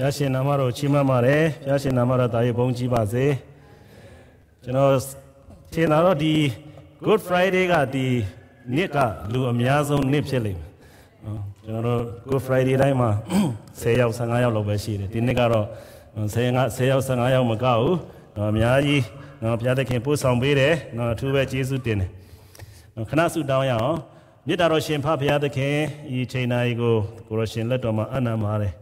ဘုရားရှင်နာမတော်ချီးမွမ်းပါတယ်ဘုရားရှင်နာမတော်တာရဲ့ဘုန်းကြီးပါစေကျွန်တော်ထင်တာတော့ဒီ Good Friday ကဒီနေ့ကလူအများဆုံးနေ့ဖြစ်လိမ့်မယ်ကျွန်တော်တို့ Good Friday တိုင်းမှာ10ယောက်15ယောက်လောက်ပဲရှိတယ်ဒီနေ့ကတော့10 10ယောက်15ယောက်မကဘူးတော့အများကြီးနော်ဘုရားသခင်ပို့ဆောင်ပေးတယ်နော်အထူးပဲကျေးဇူးတင်တယ်ခဏဆုတောင်းရအောင်မြတ်တာတော်ရှင်ဖဖဘုရားသခင်ဤချိန်နာရီကိုကိုရရှင်လက်တော်မှာအနံ့ပါတယ်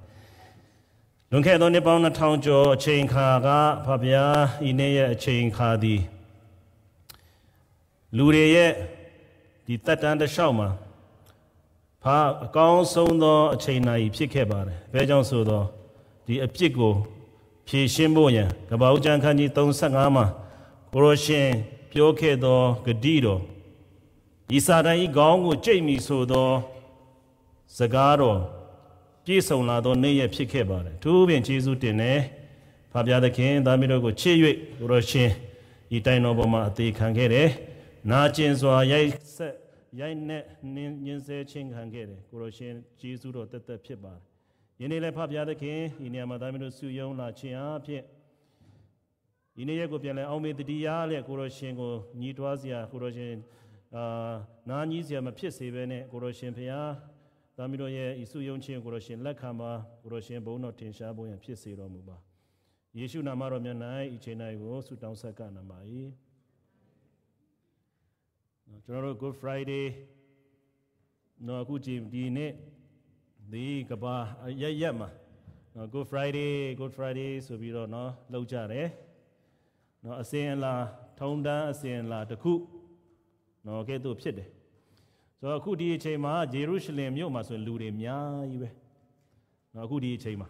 လွန်ခဲ့သောနှစ်ပေါင်း2000ကျော်အချိန်ခါကဖဖျားဤနေ့ရဲ့အချိန်ခါသည်လူတွေရဲ့ဒီတက်တန်းတစ်လျှောက်မှာဖာအကောင်းဆုံးသောအချိန်နာရီဖြစ်ခဲ့ပါတယ်။ဘဲကြောင့်ဆိုတော့ဒီအပြစ်ကိုဖြေရှင်းဖို့ရန်ကပ္ပဦးကျမ်းခန်းကြီး35မှာကိုရရှင်ပြောခဲ့သောဂတိတော်ဤစာတန်ဤခေါင်းကိုကြိတ်မိဆိုသောစကားတော်ပြည့်စုံလာသောနေ့ရက်ဖြစ်ခဲ့ပါတယ်။ထို့ပြင်ယေရှုတင်တယ်။ဖာပြသခင်သားမီးတို့ကိုချစ်၍ကိုရရှင်ဤတိုင်တော်ပေါ်မှာအသေးခံခဲ့တယ်။နာကျင်စွာရိုက်ဆက်ရိုက်နဲ့နင်းညင်ဆဲချင်းခံခဲ့တယ်။ကိုရရှင်ယေရှုတော်တက်တက်ဖြစ်ပါတယ်။ယနေ့လည်းဖာပြသခင်ဤနေရာမှာသားမီးတို့စုယုံလာခြင်းအဖြစ်ဒီနေ့ရက်ကိုပြန်လဲအောင်မေတ္တိရလေကိုရရှင်ကိုညီးတွားစရာကိုရရှင်အာနာညီးစရာမဖြစ်စေဘဲနဲ့ကိုရရှင်ဖရာ။သားမီးတို့ရဲ့ဤစုယုံခြင်းကိုရရှင်လက်ခံပါ။ကိုရရှင်ဘုန်းတော်ထင်ရှားဖို့ရန်ဖြစ်စေတော်မူပါ။ယေရှုနာမတော်မြတ်၌ဤချိန်၌ကိုဆုတောင်းဆက်ကနာမ၏။နော်ကျွန်တော်တို့ Good Friday နော်အခုကြည်ဒီနေ့ဒီကဘာရရက်မှာနော် Good Friday Good Friday ဆိုပြီးတော့နော်လောက်ကြတယ်။နော်အစင်လာထုံတန်းအစင်လာတခုနော်ကဲ့သို့ဖြစ်တယ်ဆိုတော့အခုဒီအချိန်မှာဂျေရုရှလင်မြို့မှာဆိုရင်လူတွေအများကြီးပဲနော်အခုဒီအချိန်မှာ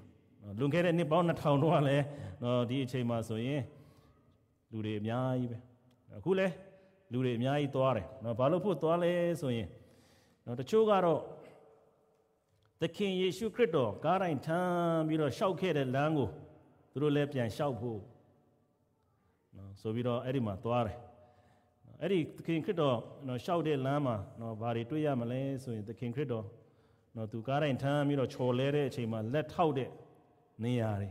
လွန်ခဲ့တဲ့နှစ်ပေါင်း2000တော့လည်းနော်ဒီအချိန်မှာဆိုရင်လူတွေအများကြီးပဲအခုလဲလူတွေအများကြီးသွားတယ်နော်ဘာလို့ဖို့သွားလဲဆိုရင်နော်တချို့ကတော့သခင်ယေရှုခရစ်တော်ကားတိုင်းထမ်းပြီးတော့ရှောက်ခဲ့တဲ့လမ်းကိုသူတို့လည်းပြန်ရှောက်ဖို့နော်ဆိုပြီးတော့အဲ့ဒီမှာသွားတယ်အဲ့ဒီသခင်ခရစ်တော်နော်ရှောက်တဲ့လမ်းမှာနော်ဘာတွေတွေ့ရမလဲဆိုရင်သခင်ခရစ်တော်နော်သူကားတိုင်းထမ်းပြီးတော့ချော်လဲတဲ့အချိန်မှာလက်ထောက်တဲ့နေရာတွေ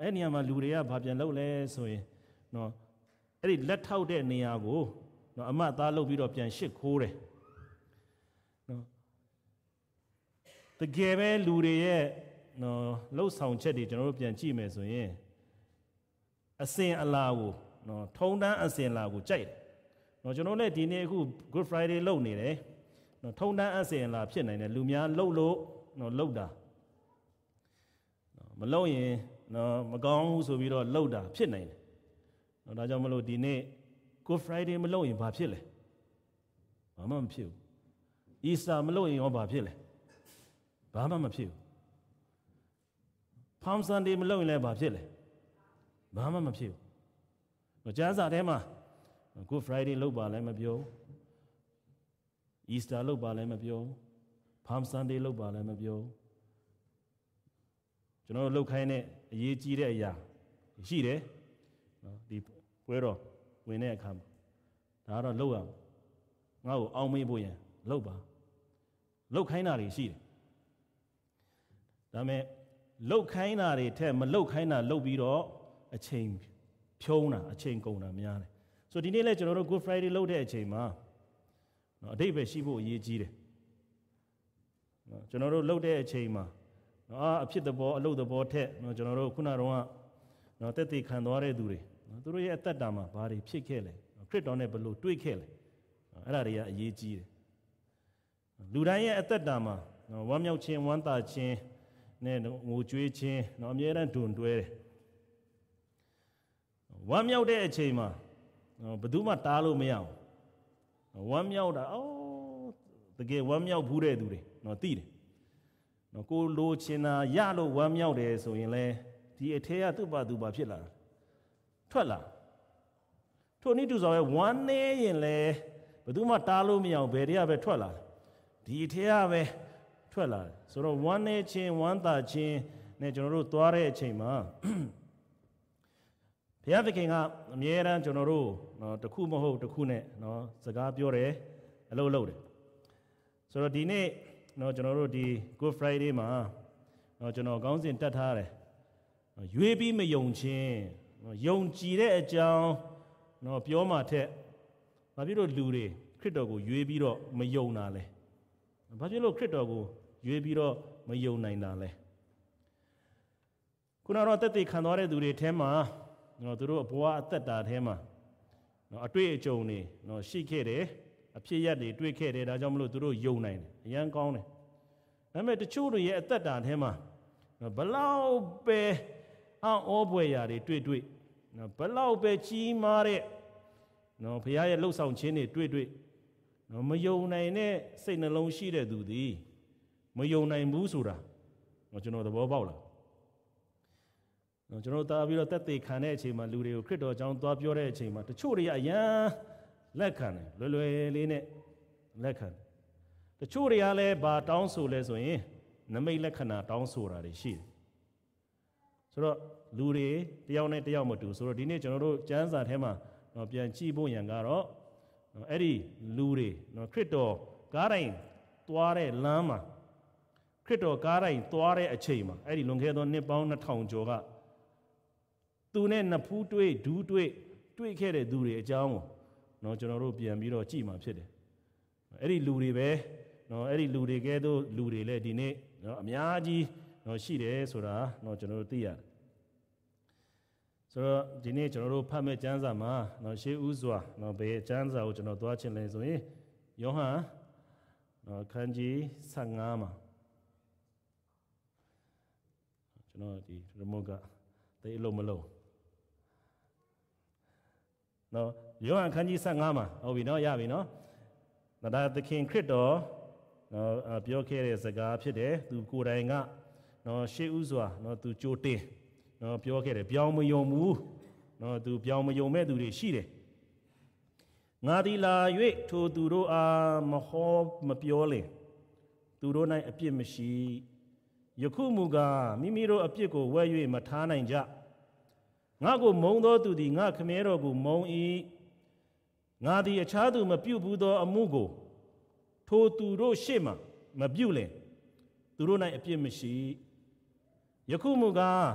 အဲ့နေရာမှာလူတွေကဘာပြန်လုပ်လဲဆိုရင်နော်အဲ့ဒီလက်ထောက်တဲ့နေရာကို နော်အမတ်သားလုပ်ပြီးတော့ပြန်ရှစ်ခိုးတယ်နော်တကယ်ပဲလူတွေရဲ့နော်လှုပ်ဆောင်ချက်တွေကျွန်တော်တို့ပြန်ကြည့်မယ်ဆိုရင်အစင်အလာကိုနော်ထုံတန်းအစင်လာကိုကြိုက်တယ်နော်ကျွန်တော်လည်းဒီနေ့အခု Good Friday လုပ်နေတယ်နော်ထုံတန်းအစင်လာဖြစ်နိုင်တယ်လူများလှုပ်လို့နော်လှုပ်တာနော်မလှုပ်ရင်နော်မကောင်းဘူးဆိုပြီးတော့လှုပ်တာ ဖြစ်နိုင်တယ်နော်ဒါကြောင့်မလို့ဒီနေ့ Good Friday မလှုပ်ရင်ဘာဖြစ်လဲဘာမှမဖြစ်ဘူး Easter မလှုပ်ရင်ရောဘာဖြစ်လဲဘာမှမဖြစ်ဘူး Palm Sunday မလှုပ်ရင်လည်းဘာဖြစ်လဲဘာမှမဖြစ်ဘူးကျမ်းစာထဲမှာကို Friday လောက်ပါလဲမပြော Easter လောက်ပါလဲမပြော Palm Sunday လောက်ပါလဲမပြောကျွန်တော်တို့လောက်ခိုင်းတဲ့အရေးကြီးတဲ့အရာရှိတယ်နော်ဒီပွဲတော်ဝင်တဲ့အခါမှာဒါကတော့လောက်ရအောင်ငါ့ကိုအောင်မေးဖို့ရန်လောက်ပါလောက်ခိုင်းတာတွေရှိတယ်ဒါမဲ့လောက်ခိုင်းတာတွေထက်မလောက်ခိုင်းတာလောက်ပြီးတော့အချိန်ဖြုံးတာအချိန်ကုန်တာများတယ်ဆိုဒီနေ့လဲကျွန်တော်တို့ Good Friday လုပ်တဲ့အချိန်မှာနော်အတိတ်ပဲရှိဖို့အရေးကြီးတယ်နော်ကျွန်တော်တို့လုပ်တဲ့အချိန်မှာနော်အဖြစ်သဘောအလုပ်သဘောထက်နော်ကျွန်တော်တို့ခုနကတော့နော်တက်တည်ခံသွားတဲ့သူတွေနော်သူတို့ရဲ့အသက်တာမှာဘာတွေဖြစ်ခဲ့လဲခရစ်တော်နဲ့ဘယ်လိုတွေ့ခဲ့လဲအဲ့ဒါတွေကအရေးကြီးတယ်လူတိုင်းရဲ့အသက်တာမှာနော်ဝမ်းမြောက်ခြင်းဝမ်းသာခြင်းနဲ့ငိုကြွေးခြင်းနော်အမြဲတမ်းတွန်တွဲတယ်ဝမ်းမြောက်တဲ့အချိန်မှာဘယ်သူမှတားလို့မရအောင်ဝမ်းမြောက်တာအော်တကယ်ဝမ်းမြောက်ဘူးတဲ့သူတွေနော်သိတယ်နော်ကိုလိုချင်တာရလို့ဝမ်းမြောက်တယ်ဆိုရင်လဲဒီအထဲကသူ့ဘာသူဘာဖြစ်လာထွက်လာထို့နည်းတူစွာပဲဝမ်းနေရင်လဲဘယ်သူမှတားလို့မရအောင်ဘယ်တရပဲထွက်လာဒီအထဲကပဲထွက်လာဆိုတော့ဝမ်းနေခြင်းဝမ်းသာခြင်းနဲ့ကျွန်တော်တို့သွားတဲ့အချိန်မှာဘုရားသခင်ကအမြဲတမ်းကျွန်တော်တို့နော်တခုမဟုတ်တခုနဲ့နော်စကားပြောတယ်အလုပ်လုပ်တယ်ဆိုတော့ဒီနေ့နော်ကျွန်တော်တို့ဒီ Good Friday မှာနော်ကျွန်တော်ကောင်းစဉ်တက်ထားတယ်ရွေးပြီးမယုံချင်းနော်ယုံကြည်တဲ့အကြောင်းနော်ပြောမှထက်ဘာဖြစ်လို့လူတွေခရစ်တော်ကိုရွေးပြီးတော့မယုံတာလဲဘာဖြစ်လို့ခရစ်တော်ကိုရွေးပြီးတော့မယုံနိုင်တာလဲခုနကတော့တက်တည်ခံသွားတဲ့သူတွေထဲမှာနော်သူတို့အဘွားအသက်တာထဲမှာနော်အတွေ့အကြုံတွေနော်ရှိခဲ့တယ်အဖြစ်ရက်တွေတွေ့ခဲ့တယ်ဒါကြောင့်မလို့သူတို့ယုံနိုင်တယ်အရန်ကောင်းတယ်ဒါပေမဲ့တချို့တွေရဲ့အသက်တာထဲမှာနော်ဘလောက်ပဲအံ့ဩပွေရာတွေတွေ့တွေ့နော်ဘလောက်ပဲကြီးမားတဲ့နော်ဘုရားရဲ့လှုပ်ဆောင်ခြင်းတွေတွေ့တွေ့နော်မယုံနိုင်တဲ့စိတ်နှလုံးရှိတဲ့သူသည်မယုံနိုင်ဘူးဆိုတာနော်ကျွန်တော်သဘောပေါက်လားနော်ကျွန်တော်တို့တာပြီးတော့တက်သေးခံတဲ့အချိန်မှာလူတွေကိုခရစ်တော်အကြောင်းသွားပြောတဲ့အချိန်မှာတချို့တွေကအရန်လက်ခံတယ်လွယ်လွယ်လေးနဲ့လက်ခံတယ်တချို့တွေကလည်းဘာတောင်းဆိုလဲဆိုရင်နမိတ်လက္ခဏာတောင်းဆိုတာတွေရှိတယ်ဆိုတော့လူတွေတယောက်နဲ့တယောက်မတူဆိုတော့ဒီနေ့ကျွန်တော်တို့ကျမ်းစာထဲမှာနော်ပြန်ကြည့်ဖို့ရန်ကတော့နော်အဲ့ဒီလူတွေနော်ခရစ်တော်ကားတိုင်းသွားတဲ့လမ်းမှာခရစ်တော်ကားတိုင်းသွားတဲ့အချိန်မှာအဲ့ဒီလွန်ခဲ့သောနှစ်ပေါင်း2000ကျော်ကသူနဲ့နဖူးတွေ့ဒူးတွေ့တွေ့ခဲ့တဲ့သူတွေအကြောင်းကိုเนาะကျွန်တော်တို့ပြန်ပြီးတော့ကြည့်မှာဖြစ်တယ်အဲ့ဒီလူတွေပဲเนาะအဲ့ဒီလူတွေကဲသို့လူတွေလည်းဒီနေ့เนาะအများကြီးเนาะရှိတယ်ဆိုတာเนาะကျွန်တော်တို့သိရတယ်ဆိုတော့ဒီနေ့ကျွန်တော်တို့ဖတ်မဲ့ကျမ်းစာမှာเนาะရှေးဦးစွာเนาะဘယ်ကျမ်းစာကိုကျွန်တော်သွားချင်လဲဆိုရင်ယောဟန်เนาะခန်းကြီး15မှာကျွန်တော်ဒီရမုတ်ကတိတ်အလုံးမလုံးနော်ယောဟန်ခန်းကြီး15မှာဟုတ်ပြီနော်ရပြီနော်ဒါသခင်ခရစ်တော်နော်ပြောခဲ့တဲ့စကားဖြစ်တယ်သူကိုယ်တိုင်ကနော်ရှေးဥစွာနော်သူကြိုတင်နော်ပြောခဲ့တယ်ပြောင်းမယုံဘူးနော်သူပြောင်းမယုံမဲ့သူတွေရှိတယ်ငါဒီလာ၍ထိုသူတို့အားမဟောမပြောလင်သူတို့၌အပြစ်မရှိယခုမူကားမိမိတို့အပြစ်ကိုဝဲ၍မထားနိုင်ကြငါကိုမုံသောသူသည်ငါခမဲတော်ကိုမုံ၏ငါသည်အခြားသူမပြုတ်ဘူးသောအမှုကိုထိုသူတို့ရှေ့မှမပြုတ်လင်သူတို့၌အပြစ်မရှိယခုမူကား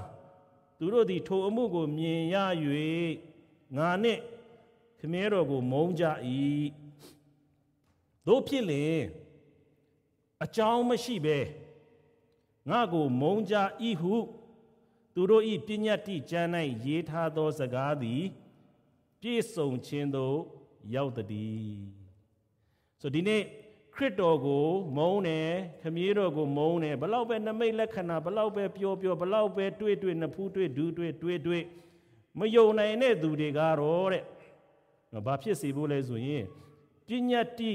သူတို့သည်ထိုအမှုကိုမြင်ရ၍ငါနှင့်ခမဲတော်ကိုမုံကြ၏တို့ဖြစ်လင်အကြောင်းမရှိဘဲငါကိုမုံကြ၏ဟုသူတို့ဤပညာတိကျမ်း၌ရေးထားသောစကားသည်ပြည့်စုံခြင်းသို့ရောက်သည်ဆိုဒီနေ့ခရစ်တော်ကို မုန်းတယ်ခမည်းတော်ကိုမုန်းတယ်ဘလောက်ပဲနမိတ်လက္ခဏာဘလောက်ပဲပြောပြောဘလောက်ပဲတွေ့တွေ့နှဖူးတွေ့ဒူးတွေ့တွေ့တွေ့မယုံနိုင်တဲ့သူတွေကတော့တဲ့ဘာဖြစ်စေဖို့လဲဆိုရင်ပညာတိ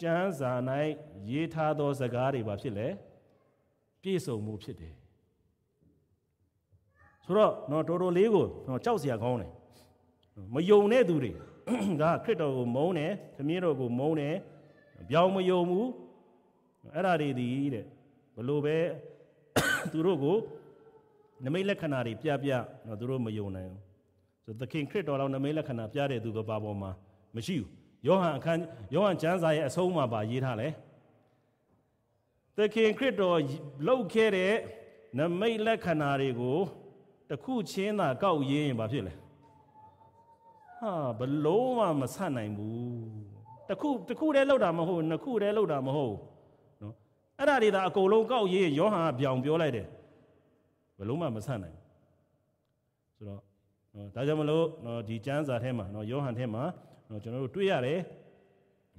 ကျမ်းစာ၌ရေးထားသောစကားတွေဘာဖြစ်လဲပြည့်စုံမှုဖြစ်တယ်ဆိုတော့နော်တော်တော်လေးကိုနော်ကြောက်စရာကောင်းတယ်မယုံတဲ့သူတွေကခရစ်တော်ကိုမုန်းတယ်ခမည်းတော်ကိုမုန်းတယ်ပြောင်းမယုံဘူးအဲ့ဒါတွေဒီတဲ့ဘလို့ပဲသူတို့ကိုနမိတ်လက္ခဏာတွေပြပြနော်သူတို့မယုံနိုင်ဘူးဆိုသခင်ခရစ်တော်လောက်နမိတ်လက္ခဏာပြတဲ့သူကဘာပေါ်မှာမရှိဘူးယောဟန်အခန်းယောဟန်ကျမ်းစာရဲ့အဆုံးမှာပါရေးထားတယ်သခင်ခရစ်တော်လှုပ်ခဲ့တဲ့နမိတ်လက္ခဏာတွေကိုတခုချင်းသာကောက်ရင်းရင်ဘာဖြစ်လဲဟာဘလုံးမှမဆတ်နိုင်ဘူးတခုတခုတည်းလောက်တာမဟုတ်နှစ်ခုတည်းလောက်တာမဟုတ်နော်အဲ့ဒါတွေဒါအကုန်လုံးကောက်ရင်းယောဟန်ကပြောင်ပြောလိုက်တယ်ဘလုံးမှမဆတ်နိုင်ဆိုတော့နော်ဒါကြောင့်မလို့နော်ဒီကျမ်းစာထဲမှာနော်ယောဟန်ထဲမှာနော်ကျွန်တော်တို့တွေ့ရတယ်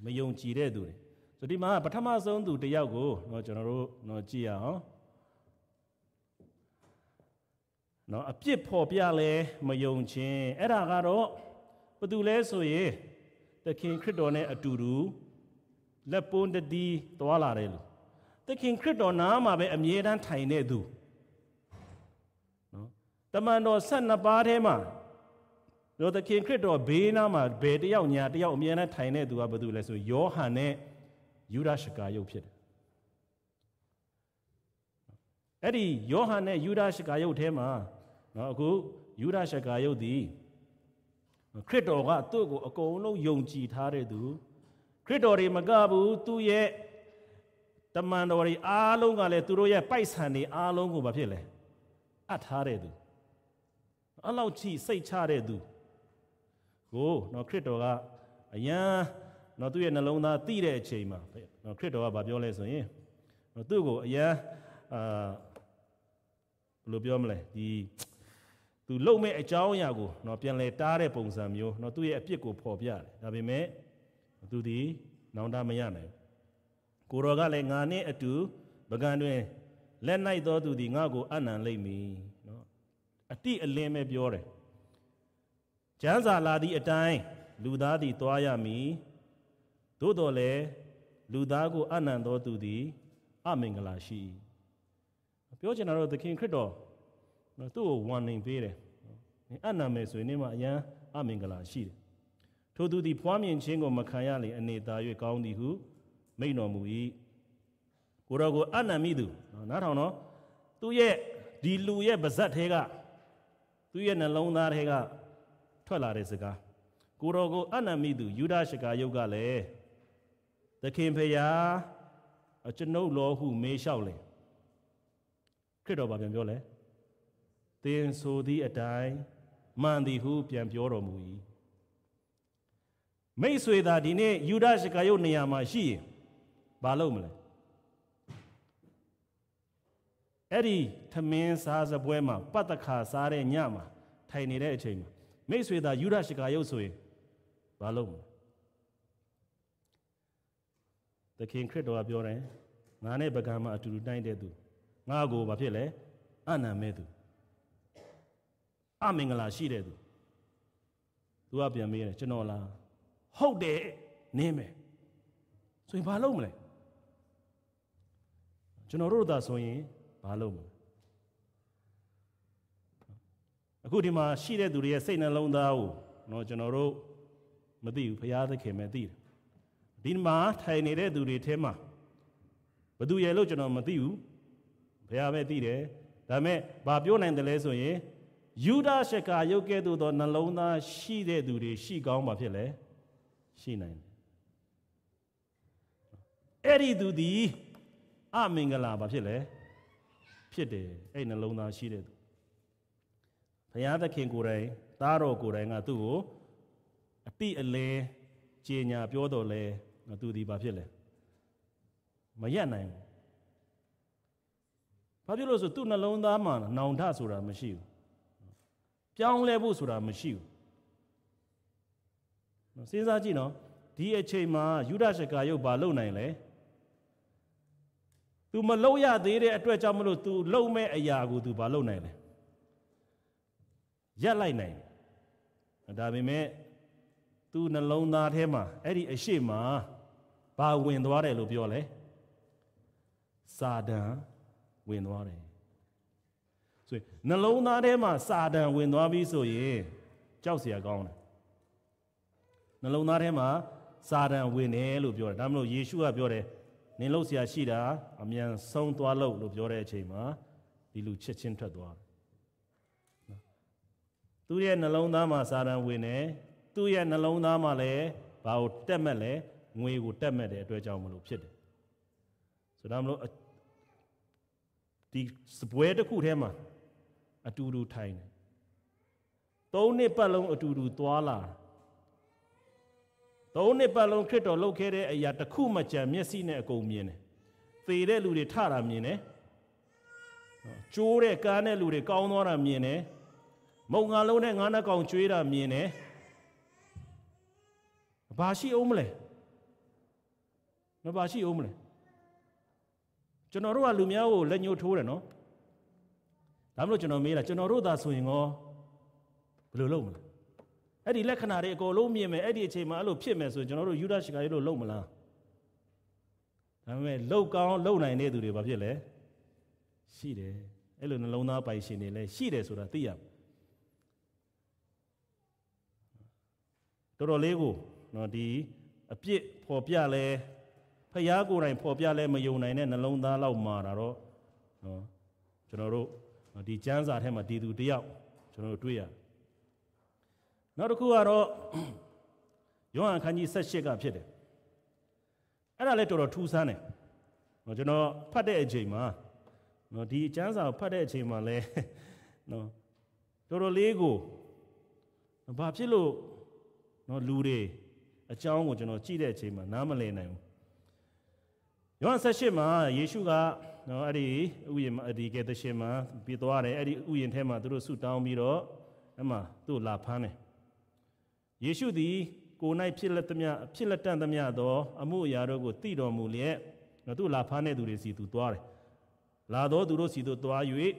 မယုံကြည်တဲ့သူတွေဆိုဒီမှာပထမဆုံးသူတယောက်ကိုနော်ကျွန်တော်တို့နော်ကြည့်ရအောင်နော်အပြစ်ဖော်ပြလဲမယုံခြင်းအဲ့ဒါကတော့ဘာတူလဲဆိုရင်သခင်ခရစ်တော်နဲ့အတူတူလက်ပွန်းတတိသွာလာတယ်လို့သခင်ခရစ်တော်နားမှာပဲအမြဲတမ်းထိုင်နေသူနော်တမန်တော်12ပါးထဲမှာတို့သခင်ခရစ်တော်ဘေးနားမှာဘယ်တယောက်ညာတယောက်အမြဲတမ်းထိုင်နေသူကဘာတူလဲဆိုယောဟန်နဲ့ယူဒရှကာယုတ်ဖြစ်တယ်အဲ့ဒီယောဟန်နဲ့ယူဒရှကာယုတ်ထဲမှာနော်အခုယူဒရှကာယုတ်သည်ခရစ်တော်ကသူ့ကိုအကုန်လုံးယုံကြည်ထားတဲ့သူခရစ်တော်တွေမကဘူးသူ့ရဲ့တမန်တော်တွေအားလုံးကလည်းသူတို့ရဲ့ပိုက်ဆံတွေအားလုံးကိုဘာဖြစ်လဲအပ်ထားတဲ့သူအဲ့လောက်ချီစိတ်ချတဲ့သူကိုနော်ခရစ်တော်ကအယံနော်သူ့ရဲ့နှလုံးသားတိတဲ့အချိန်မှာနော်ခရစ်တော်ကဘာပြောလဲဆိုရင်နော်သူ့ကိုအယံအာဘယ်လိုပြောမလဲဒီသူလုံမဲ့အကြောင်းအရာကိုเนาะပြန်လဲတားတဲ့ပုံစံမျိုးเนาะသူ့ရဲ့အပြစ်ကိုဖော်ပြတယ်ဒါပေမဲ့သူဒီနောင်တမရနိုင်ကိုရောကလည်းငါနဲ့အတူပကံတွင်လက်၌သောသူသည်ငါ့ကိုအနံလိမ့်မည်เนาะအတိအလင်းပဲပြောတယ်ကျမ်းစာလာသည့်အတိုင်းလူသားသည်တွားရမည်သို့တော်လည်းလူသားကိုအနံသောသူသည်အမင်္ဂလာရှိပြောချင်တာတော့သခင်ခရစ်တော်နော်သူ့ကို warning ပေးတယ်နင်အနာမယ်ဆိုရင်နင်မှာအရန်အမင်္ဂလာရှိတယ်ထိုသူသည်ဖွားမြင်ခြင်းကိုမခံရလေအနေသာ၍ကောင်းသည်ဟုမိန့်တော်မူ၏ကိုတော်ကိုအနာမိသူနော်နားထောင်နော်သူ့ရဲ့ဒီလူရဲ့ပါဇက်ထဲကသူ့ရဲ့နှလုံးသားထဲကထွက်လာတဲ့စကားကိုတော်ကိုအနာမိသူယူဒရှကာယုတ်ကလည်းသခင်ဖရာအကျွန်ုပ်လောဟုမေးလျှောက်လေခရစ်တော်ဗာပြန်ပြောလဲသင်ဆိုသည့်အတိုင်းမှန်သည်ဟုပြန်ပြောတော်မူ၏မိတ်ဆွေသာဒီနေ့ယူဒရှကာယုတ်နေရာမှာရှိရင်ဘာလုပ်မလဲအဲ့ဒီသမင်းစားစပွဲမှာပတ်တခါစားတဲ့ညမှာထိုင်နေတဲ့အချိန်မှာမိတ်ဆွေသာယူဒရှကာယုတ်ဆိုရင်ဘာလုပ်မလဲသခင်ခရစ်တော်ကပြောတယ်ငါနဲ့ပကံမှာအတူတူတိုင်းတဲ့သူငါ့ကိုဘာဖြစ်လဲအနံမဲ့သူအမင်္ဂလာရှိတဲ့သူသူကပြန်မေးတယ်ကျွန်တော်လားဟုတ်တယ်နင်းမယ်ဆိုရင်ဘာလုပ်မလဲကျွန်တော်တို့သာဆိုရင်ဘာလုပ်မလဲအခုဒီမှာရှိတဲ့သူတွေရဲ့စိတ်နှလုံးသားကိုနော်ကျွန်တော်တို့မသိဘူးဘုရားသခင်ပဲသိတယ်ဒီမှာ ထိုင်နေတဲ့သူတွေထဲမှာဘသူရယ်လို့ကျွန်တော်မသိဘူးဘုရားပဲသိတယ်ဒါပေမဲ့ဘာပြောနိုင်တယ်လဲဆိုရင်ယူဒရှကာယုတ်ကဲ့သို့သောနှလုံးသားရှိတဲ့သူတွေရှိကောင်းပါဖြစ်လေရှိနိုင်တယ်အဲ့ဒီသူဒီအမင်္ဂလာပါဖြစ်လေဖြစ်တယ်အဲ့နှလုံးသားရှိတဲ့သူဘုရားသခင်ကိုယ်တိုင်သားတော်ကိုယ်တိုင်ကသူ့ကိုအတိအလဲကြေညာပြောတော်လဲသူဒီပါဖြစ်လေမရက်နိုင်ဘူးဘာဖြစ်လို့ဆိုသူ့နှလုံးသားမှာနောင်တဆိုတာမရှိဘူးပြောင်းလဲဖို့ဆိုတာမရှိဘူးစဉ်းစားကြည့်နော်ဒီအချိန်မှာယုဒရှကာယုတ်ဘာလုပ်နိုင်လဲ။ तू မလုပ်ရသေးတဲ့အတွက်ကြောင့်မလို့ तू လုံမဲ့အရာကို तू ဘာလုပ်နိုင်လဲ။ရက်လိုက်နိုင်။ဒါပေမဲ့ तू နှလုံးသားထဲမှာအဲ့ဒီအရှိမဘာဝင်သွားတယ်လို့ပြောလဲ။စာတန်ဝင်သွားတယ်ဆိုရင်နှလုံးသားထဲမှာစာတန်ဝင်သွားပြီဆိုရင်ကြောက်เสียကောင်းတယ်နှလုံးသားထဲမှာစာတန်ဝင်တယ်လို့ပြောတယ်ဒါမလို့ယေရှုကပြောတယ်နင်လှုပ်เสียရှိတာအမြန်ဆုံးသွားလို့လို့ပြောတဲ့အချိန်မှာဒီလူချက်ချင်းထွက်သွားတယ်သူ့ရဲ့နှလုံးသားမှာစာတန်ဝင်တယ်သူ့ရဲ့နှလုံးသားမှာလည်းဘာကိုတက်မဲ့လဲငွေကိုတက်မဲ့တဲ့အတွက်ကြောင့်မလို့ဖြစ်တယ်ဆိုတော့မလို့ဒီစပွဲတစ်ခုထဲမှာအတူတူထိုင်တယ်သုံးနှစ်ပတ်လုံးအတူတူသွားလာသုံးနှစ်ပတ်လုံးခရစ်တော်လှုပ်ခဲ့တဲ့အရာတစ်ခုမှကြံမျက်စိနဲ့အကုန်မြင်တယ်သေတဲ့လူတွေထတာမြင်တယ်ကျိုးတဲ့ကားတဲ့လူတွေကောင်းသွားတာမြင်တယ်မုံငါလုံးနဲ့ငါးနှက်ကောင်ကျွေးတာမြင်တယ်ဘာရှိအောင်မလဲမဘာရှိအောင်မလဲကျွန်တော်တို့ကလူများကိုလက်ညှိုးထိုးတယ်နော်ဒါမှမဟုတ်ကျွန်တော်မေးတာကျွန်တော်တို့သာဆိုရင်ရောဘယ်လိုလုပ်မလဲအဲ့ဒီလက္ခဏာတွေအကုန်လုံးမြင်မယ်အဲ့ဒီအချိန်မှာအဲ့လိုဖြစ်မယ်ဆိုရင်ကျွန်တော်တို့ယူဒရှကာရီလို့လုပ်မလားဒါပေမဲ့လောက်ကောင်းလောက်နိုင်တဲ့သူတွေဘာဖြစ်လဲရှိတယ်အဲ့လိုနှလုံးသားပိုင်ရှင်တွေလည်းရှိတယ်ဆိုတာသိရတော်တော်လေးကိုနော်ဒီအပြစ်ပေါ်ပြလဲဖျားကိုယ်တိုင်ပေါ်ပြလဲမယုံနိုင်တဲ့နှလုံးသားလောက်မှာတော့နော်ကျွန်တော်တို့ဒီကျမ်းစာထဲမှာဒီသူတယောက်ကျွန်တော်တို့တွေ့ရနောက်တစ်ခုကတော့ယောဟန်ခန်းကြီး78ကဖြစ်တယ်အဲ့ဒါလည်းတော်တော်ထူးဆန်းတယ်နော်ကျွန်တော်ဖတ်တဲ့အချိန်မှာနော်ဒီကျမ်းစာကိုဖတ်တဲ့အချိန်မှာလည်းနော်တော်တော်လေးကိုဘာဖြစ်လို့နော်လူတွေအကြောင်းကိုကျွန်တော်ကြည့်တဲ့အချိန်မှာနားမလည်နိုင်ဘူးယောဟန်78မှာယေရှုကနော်အဲ့ဒီဥယျာဉ်မှာဒီကဲတရှင်မှာပြီးသွားတယ်အဲ့ဒီဥယျာဉ်ထဲမှာသူတို့ဆုတောင်းပြီးတော့အမှသူ့လာဖမ်းတယ်ယေရှုသည်ကိုယ်၌ဖြစ်လက်သမျှဖြစ်လက်တန့်သမျှသောအမှုအရာတို့ကိုသိတော်မူလျက်နော်သူ့လာဖမ်းတဲ့သူတွေစီသူသွားတယ်လာတော့သူတို့စီသူသွား၍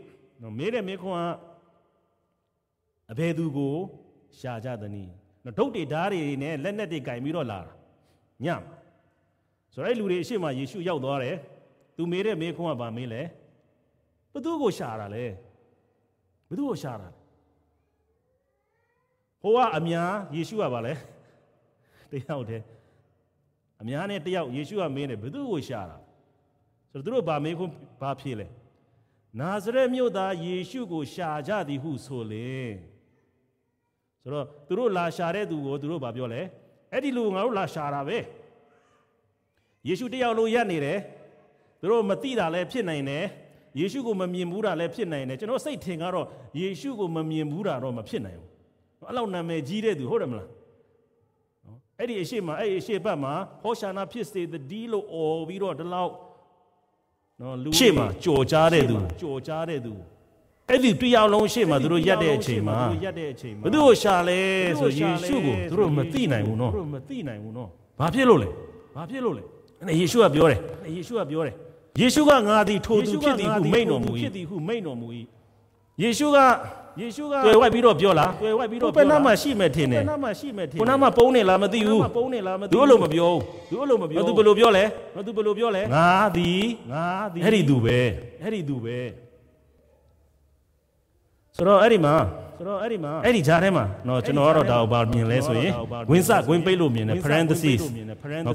နော်မေးတဲ့မေခွန်းကအဘယ်သူကိုရှာကြသနည်းနော်ဒုတ်တွေဓားတွေနဲ့လက်နက်တွေကင်ပြီးတော့လာတာညမှာဆိုတော့အဲ့လူတွေအရှိမယေရှုရောက်သွားတယ်သူမေးတဲ့မေးခွန်းကဘာမေးလဲဘသူ့ကိုရှာတာလဲဘသူ့ကိုရှာတာလဲဟိုကအများယေရှုကဘာလဲတယောက်တည်းအများနဲ့တယောက်ယေရှုကမင်းနဲ့ဘသူ့ကိုရှာတာဆိုတော့သူတို့ဗာမေးခွန်းဗာဖြေလဲနာဇရက်မြို့သားယေရှုကိုရှာကြသည်ဟုဆိုလေဆိုတော့သူတို့လာရှာတဲ့သူကိုသူတို့ဗာပြောလဲအဲ့ဒီလူငါတို့လာရှာတာပဲယေရှုတယောက်လုံးရက်နေတယ်သူတို့မသိတာလည်းဖြစ်နိုင်တယ်ယေရှုကိုမမြင်ဘူးတာလည်းဖြစ်နိုင်တယ်ကျွန်တော်စိတ်ထင်ကတော့ယေရှုကိုမမြင်ဘူးတာတော့မဖြစ်နိုင်ဘူးအဲ့လောက်နာမည်ကြီးတဲ့သူဟုတ်တယ်မလားအဲ့ဒီအရှိမအဲ့ဒီအရှိဘက်မှာဟောရှာနာဖြစ်စေတည်းလို့အော်ပြီးတော့ဒီလောက်နော်လူရှေ့မှာကြော်ကြားတဲ့သူကြော်ကြားတဲ့သူအဲ့ဒီတရားလုံးရှေ့မှာသူတို့ရက်တဲ့အချိန်မှာဘသူ့ကိုရှာလဲဆိုယေရှုကိုသူတို့မသိနိုင်ဘူးနော်သူတို့မသိနိုင်ဘူးနော်ဘာဖြစ်လို့လဲဘာဖြစ်လို့လဲအဲ့ယေရှုကပြောတယ်ယေရှုကပြောတယ်ယေရှုကငါသည်ထိုသူဖြစ်သည်ဟုမိန့်တော်မူ၏ဖြစ်သည်ဟုမိန့်တော်မူ၏ယေရှုကယေရှုကတွေ့ဝိုက်ပြီးတော့ပြောလားတွေ့ဝိုက်ပြီးတော့ဘယ်နှမှာရှိမဲ့ထင်တယ်ဘယ်နှမှာရှိမဲ့ထင်ဘယ်နှမှာပုံးနေလားမသိဘူးဘယ်နှမှာပုံးနေလားမသိဘူးတို့လိုမပြောဘူးတို့လိုမပြောဘူးသူဘယ်လိုပြောလဲသူဘယ်လိုပြောလဲငါသည်ငါသည်အဲ့ဒီသူပဲအဲ့ဒီသူပဲဆိုတော့အဲ့ဒီမှာဆိုတော့အဲ့ဒီမှာအဲ့ဒီဂျားထဲမှာနော်ကျွန်တော်ကတော့ဒါကိုဘာမြင်လဲဆိုရင်ဝင်းစကွင်းပိတ်လို့မြင်တယ် parenthesis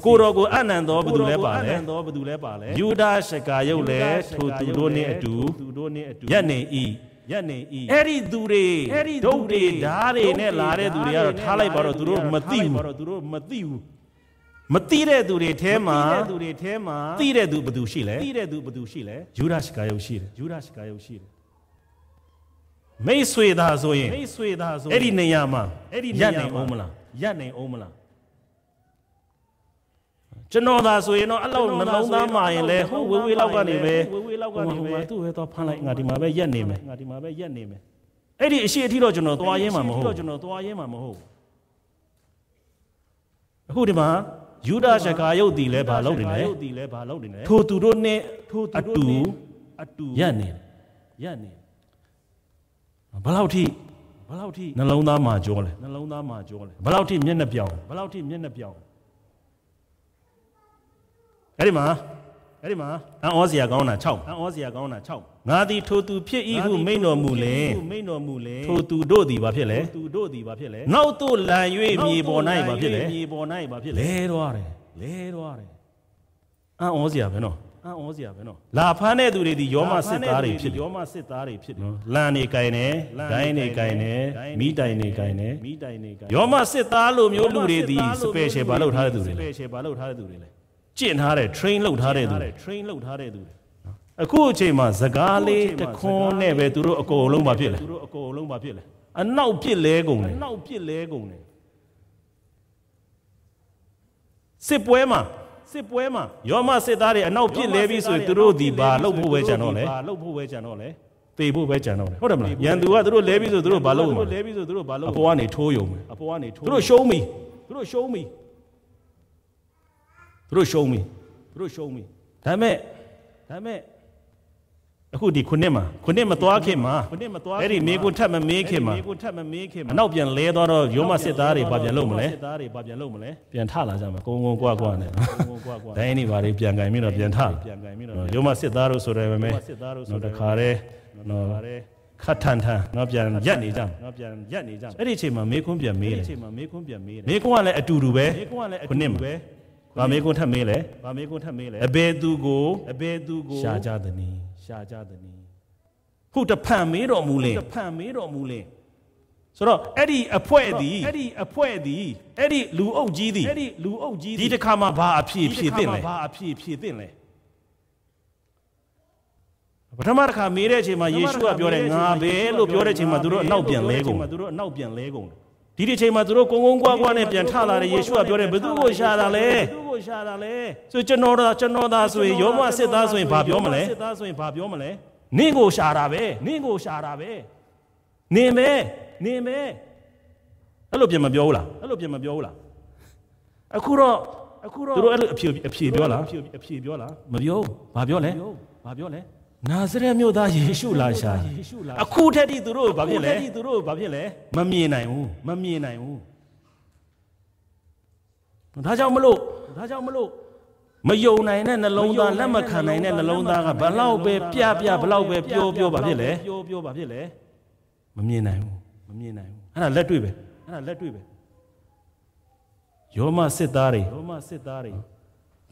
ကိုတော်ကိုအနန္တောဘသူလဲပါလဲအနန္တောဘသူလဲပါလဲယူဒရှကာယုတ်လဲထိုသူတို့နဲ့အတူသူတို့နဲ့အတူရက်နေဤရက်နေဤအဲ့ဒီသူတွေဒုတ်တွေဓာတွေနဲ့လာတဲ့သူတွေကတော့ထားလိုက်ပါတော့သူတို့မသိဘူးသူတို့မသိဘူးမတိတဲ့သူတွေထဲမှာတိတဲ့သူတွေထဲမှာတိတဲ့သူဘယ်သူရှိလဲတိတဲ့သူဘယ်သူရှိလဲယူဒရှကာယုတ်ရှိတယ်ယူဒရှကာယုတ်ရှိတယ်မိတ်ဆွေသာဆိုရင်မိတ်ဆွေသာဆိုအဲ့ဒီနေရာမှာအဲ့ဒီနေရာမှာရပ်နိုင်အောင်မလားရပ်နိုင်အောင်မလားကျွန်တော်သာဆိုရင်တော့အဲ့လောက်နှလုံးသားမာရင်လဲဟိုဝေးဝေးလောက်ကနေပဲဝေးဝေးလောက်ကနေပဲသူ့ပဲသွားဖမ်းလိုက်ငါဒီမှာပဲရက်နေမယ်ငါဒီမှာပဲရက်နေမယ်အဲ့ဒီအရှိအထိတော့ကျွန်တော်သွားရင်းမှာမဟုတ်ကျွန်တော်သွားရင်းမှာမဟုတ်အခုဒီမှာယူဒရှကာယုတ်တီလဲဘာလုပ်နေလဲယုတ်တီလဲဘာလုပ်နေလဲထိုသူတို့နဲ့ထိုသူတို့နဲ့အတူအတူရက်နေရက်နေဘလောက်ထိဘလောက်ထိနှလုံးသားမှာကြောလဲနှလုံးသားမှာကြောလဲဘလောက်ထိမျက်နှာပြောင်ဘလောက်ထိမျက်နှာပြောင်အဲ့ဒီမှာအဲ့ဒီမှာအံ့ဩစရာကောင်းတာ6အံ့ဩစရာကောင်းတာ6ငါသည်ထိုသူဖြစ်၏ဟုမိန်တော်မူလင်မိန်တော်မူလင်ထိုသူတို့သည်ဘာဖြစ်လဲထိုသူတို့သည်ဘာဖြစ်လဲနောက်သို့လန်၍မြေပေါ်၌ဘာဖြစ်လဲမြေပေါ်၌ဘာဖြစ်လဲလဲတော့ရတယ်လဲတော့ရတယ်အံ့ဩစရာပဲနော်အံ့ဩစရာပဲနော်လာဖမ်းတဲ့သူတွေဒီယောမစစ်သားတွေဖြစ်တယ်ယောမစစ်သားတွေဖြစ်တယ်နော်လန်နေကြိုင်တယ်ဒိုင်းနေကြိုင်တယ်မိတိုင်နေကြိုင်တယ်မိတိုင်နေကြိုင်ယောမစစ်သားလိုမျိုးလူတွေဒီ special ဘာလုပ်ထားတဲ့သူတွေလဲ special ဘာလုပ်ထားတဲ့သူတွေလဲကျင့်ထားတဲ့ train လုပ်ထားတဲ့သူတွေ train လုပ်ထားတဲ့သူတွေအခုအချိန်မှာစကားလေးတခွန်းနဲ့ပဲသူတို့ အကုန်လုံးမဖြစ်လဲသူတို့အကုန်လုံးမဖြစ်လဲအနောက်ပြစ်လဲကုန်တယ်အနောက်ပြစ်လဲကုန်တယ်စစ်ပွဲမှာစစ်ပွဲမှာယောမစစ်သားတွေအနောက်ပြစ်လဲပြီးဆိုရင်သူတို့ဒီဘာလုပ်ဖို့ပဲကြံတော့လဲဘာလုပ်ဖို့ပဲကြံတော့လဲတေဖို့ပဲကြံတော့တယ်ဟုတ်တယ်မလားရန်သူကသူတို့လဲပြီးဆိုသူတို့ဘာလုပ်မှာလဲပြီးဆိုသူတို့ဘာလုပ်အပေါ်ကနေထိုးယုံမယ်အပေါ်ကနေထိုးသူတို့ရှုံးပြီသူတို့ရှုံးပြီသူတို့ရှုံးပြီသူတို့ရှုံးပြီဒါပေမဲ့ဒါပေမဲ့အခုဒီခုနှစ်မှာခုနှစ်မသွားခင်မှာခုနှစ်မသွားအဲ့ဒီမေကိုထပ်မမေးခင်မှာမေကိုထပ်မမေးခင်မှာအနောက်ပြန်လဲသွားတော့ရောမစစ်သားတွေဘာပြန်လုပ်မလဲစစ်သားတွေဘာပြန်လုပ်မလဲပြန်ထလာကြမှာကုန်းကုန်းကွာကွာနဲ့ကုန်းကွာကွာဒိုင်းနေဘာတွေပြန်ကင်ပြီးတော့ပြန်ထပြန်ကင်ပြီးတော့ရောမစစ်သားတို့ဆိုရယ်ပဲမယ်စစ်သားတို့ဆိုတခါတည်းနော်ခတ်ထန်ထန်နော်ပြန်ရက်နေကြနော်ပြန်ရက်နေကြအဲ့ဒီအချိန်မှာမေခွန်းပြန်မေးတယ်အဲ့ဒီအချိန်မှာမေခွန်းပြန်မေးတယ်မေခွန်းကလည်းအတူတူပဲမေခွန်းကလည်းအတူတူပဲဘာမေခွန်းထပ်မေးလဲဘာမေခွန်းထပ်မေးလဲအဘယ်သူကိုအဘယ်သူကိုရှာကြသနည်းရှာကြသည်နီဟုတ်တဖန်မေးတော်မူလင်တဖန်မေးတော်မူလင်ဆိုတော့အဲ့ဒီအဖွဲသည်အဲ့ဒီအဖွဲသည်အဲ့ဒီလူအုပ်ကြီးသည်အဲ့ဒီလူအုပ်ကြီးဒီတစ်ခါမှာဘာအဖြစ်ဖြစ်သင့်လဲဘာအဖြစ်ဖြစ်သင့်လဲပထမတစ်ခါမေးတဲ့အချိန်မှာယေရှုကပြောတယ်ငါပဲလို့ပြောတဲ့အချိန်မှာသူတို့အနောက်ပြန်လဲကုန်သူတို့အနောက်ပြန်လဲကုန်တယ်ဒီဒီချိန်မှာသူတို့ကုန်းကုန်းကွာကွာနဲ့ပြန်ထလာတယ်ယေရှုကပြောတယ်ဘယ်သူကိုရှာတာလဲဘယ်သူကိုရှာတာလဲဆိုကျွန်တော်သားကျွန်တော်သားဆိုရင်ယောမစစ်သားဆိုရင်ဘာပြောမလဲစစ်သားဆိုရင်ဘာပြောမလဲနင့်ကိုရှာတာပဲနင့်ကိုရှာတာပဲနင်ပဲနင်ပဲအဲ့လိုပြန်မပြောဘူးလားအဲ့လိုပြန်မပြောဘူးလားအခုတော့အခုတော့သူတို့အဲ့လိုအဖြေအဖြေပြောလားအဖြေပြောလားမပြောဘာပြောလဲဘာပြောလဲနာဇရက်မြို့သားယေရှုလာရှာအခုထက်ထိသူတို့ဘာဖြစ်လဲသူတို့ဘာဖြစ်လဲမမြင်နိုင်ဘူးမမြင်နိုင်ဘူးဒါကြောင့်မလို့ဒါကြောင့်မလို့မယုံနိုင်တဲ့နှလုံးသားလက်မခံနိုင်တဲ့နှလုံးသားကဘလောက်ပဲပြပြဘလောက်ပဲပြောပြောဘာဖြစ်လဲပြောပြောဘာဖြစ်လဲမမြင်နိုင်ဘူးမမြင်နိုင်ဘူးအဲ့ဒါလက်တွေ့ပဲအဲ့ဒါလက်တွေ့ပဲယောမစစ်သားတွေယောမစစ်သားတွေ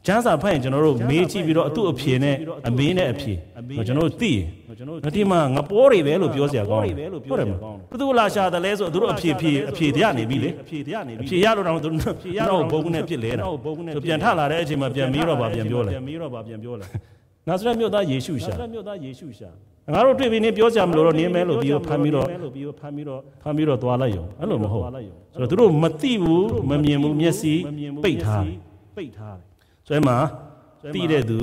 ကျမ်းစာဖတ်ရင်ကျွန်တော်တို့မေးကြည့်ပြီးတော့အတုအဖြေနဲ့အမင်းနဲ့အဖြေကျွန်တော်တို့သိရင်ဒီမှာငပိုးတွေပဲလို့ပြောစရာကောင်းတယ်ဟုတ်တယ်မလားဘသူလာရှာတယ်လဲဆိုတော့တို့အဖြေဖြေအဖြေတရားနေပြီလေအဖြေတရားနေပြီအဖြေရလို့တော့တို့တော့ဘုံနဲ့ပြစ်လဲတာဆိုပြန်ထလာတဲ့အချိန်မှာပြန်မေးတော့ဗာပြန်ပြောလဲပြန်မေးတော့ဗာပြန်ပြောလဲနာဇရက်မြို့သားယေရှုရှာနာဇရက်မြို့သားယေရှုရှာငါတို့တွေ့ပြီးနေပြောကြမလို့တော့နင်းမဲလို့ပြီးတော့ဖမ်းပြီးတော့ဖမ်းပြီးတော့ဖမ်းပြီးတော့သွားလိုက်ရုံအဲ့လိုမဟုတ်ဆိုတော့တို့မသိဘူးမမြင်ဘူးမျက်စိပိတ်ထားပိတ်ထားတယ်ဆွဲမှာတိတဲ့သူ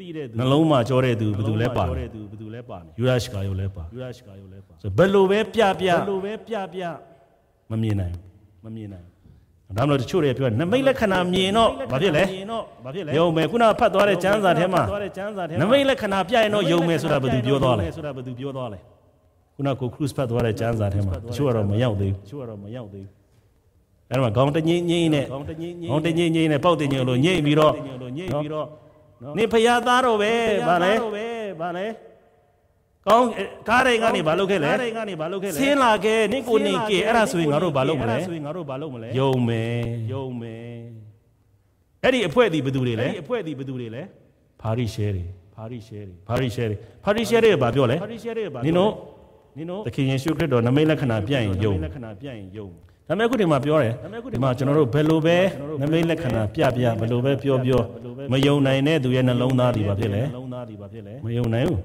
တိတဲ့သူနှလုံးမှာကြောတဲ့သူဘယ်သူလဲပါလဲဘယ်သူလဲပါယူရရှ်ကာယုလဲပါယူရရှ်ကာယုလဲပါဆိုဘယ်လိုပဲပြပြဘယ်လိုပဲပြပြမမြင်နိုင်မမြင်နိုင်ဒါမှမဟုတ်တချို့တွေပြောနမိတ်လက္ခဏာမြင်တော့ဘာဖြစ်လဲမြင်တော့ဘာဖြစ်လဲယုံမယ်ခုနဖတ်သွားတဲ့ကျမ်းစာထဲမှာနမိတ်လက္ခဏာပြရင်တော့ယုံမယ်ဆိုတာဘယ်သူပြောသွားလဲဆိုတာဘယ်သူပြောသွားလဲခုနကိုခရုစ်ဖတ်သွားတဲ့ကျမ်းစာထဲမှာတချို့ကတော့မရောက်သေးဘူးတချို့ကတော့မရောက်သေးဘူးအဲ့တော့ခေါင်းတငိမ့်ငိမ့်နဲ့ခေါင်းတငိမ့်ငိမ့်နဲ့ပေါက်တင်ညို့လို့ငိမ့်ပြီးတော့ငိမ့်ပြီးတော့နေဖျားသားတော့ပဲဗာလဲဗာလဲကောင်းကားတိုင်းကနေဘာလုပ်ခဲ့လဲကားတိုင်းကနေဘာလုပ်ခဲ့လဲဆင်းလာခဲ့နေကိုနေကဲအဲ့ဒါဆိုရင်ငါတို့ဘာလုပ်မလဲဆိုရင်ငါတို့ဘာလုပ်မလဲယုံမယ်ယုံမယ်အဲ့ဒီအဖွဲ့ဒီဘသူတွေလဲအဲ့ဒီအဖွဲ့ဒီဘသူတွေလဲဘာရီရှဲတွေဘာရီရှဲတွေဘာရီရှဲတွေဘာရီရှဲတွေဘာပြောလဲဘာရီရှဲတွေဘာနင်တို့နင်တို့သခင်ယေရှုခရစ်တော်နမိတ်လက္ခဏာပြရင်ယုံလက္ခဏာပြရင်ယုံဒါပေမဲ့ခုဒီမှာပြောတယ်ဒီမှာကျွန်တော်တို့ဘယ်လိုပဲနမိတ်လက္ခဏာပြပြဘယ်လိုပဲပြောပြောမယုံနိုင်တဲ့သူရဲ့နှလုံးသားတွေပါဖြစ်လေမယုံနိုင်ဘူး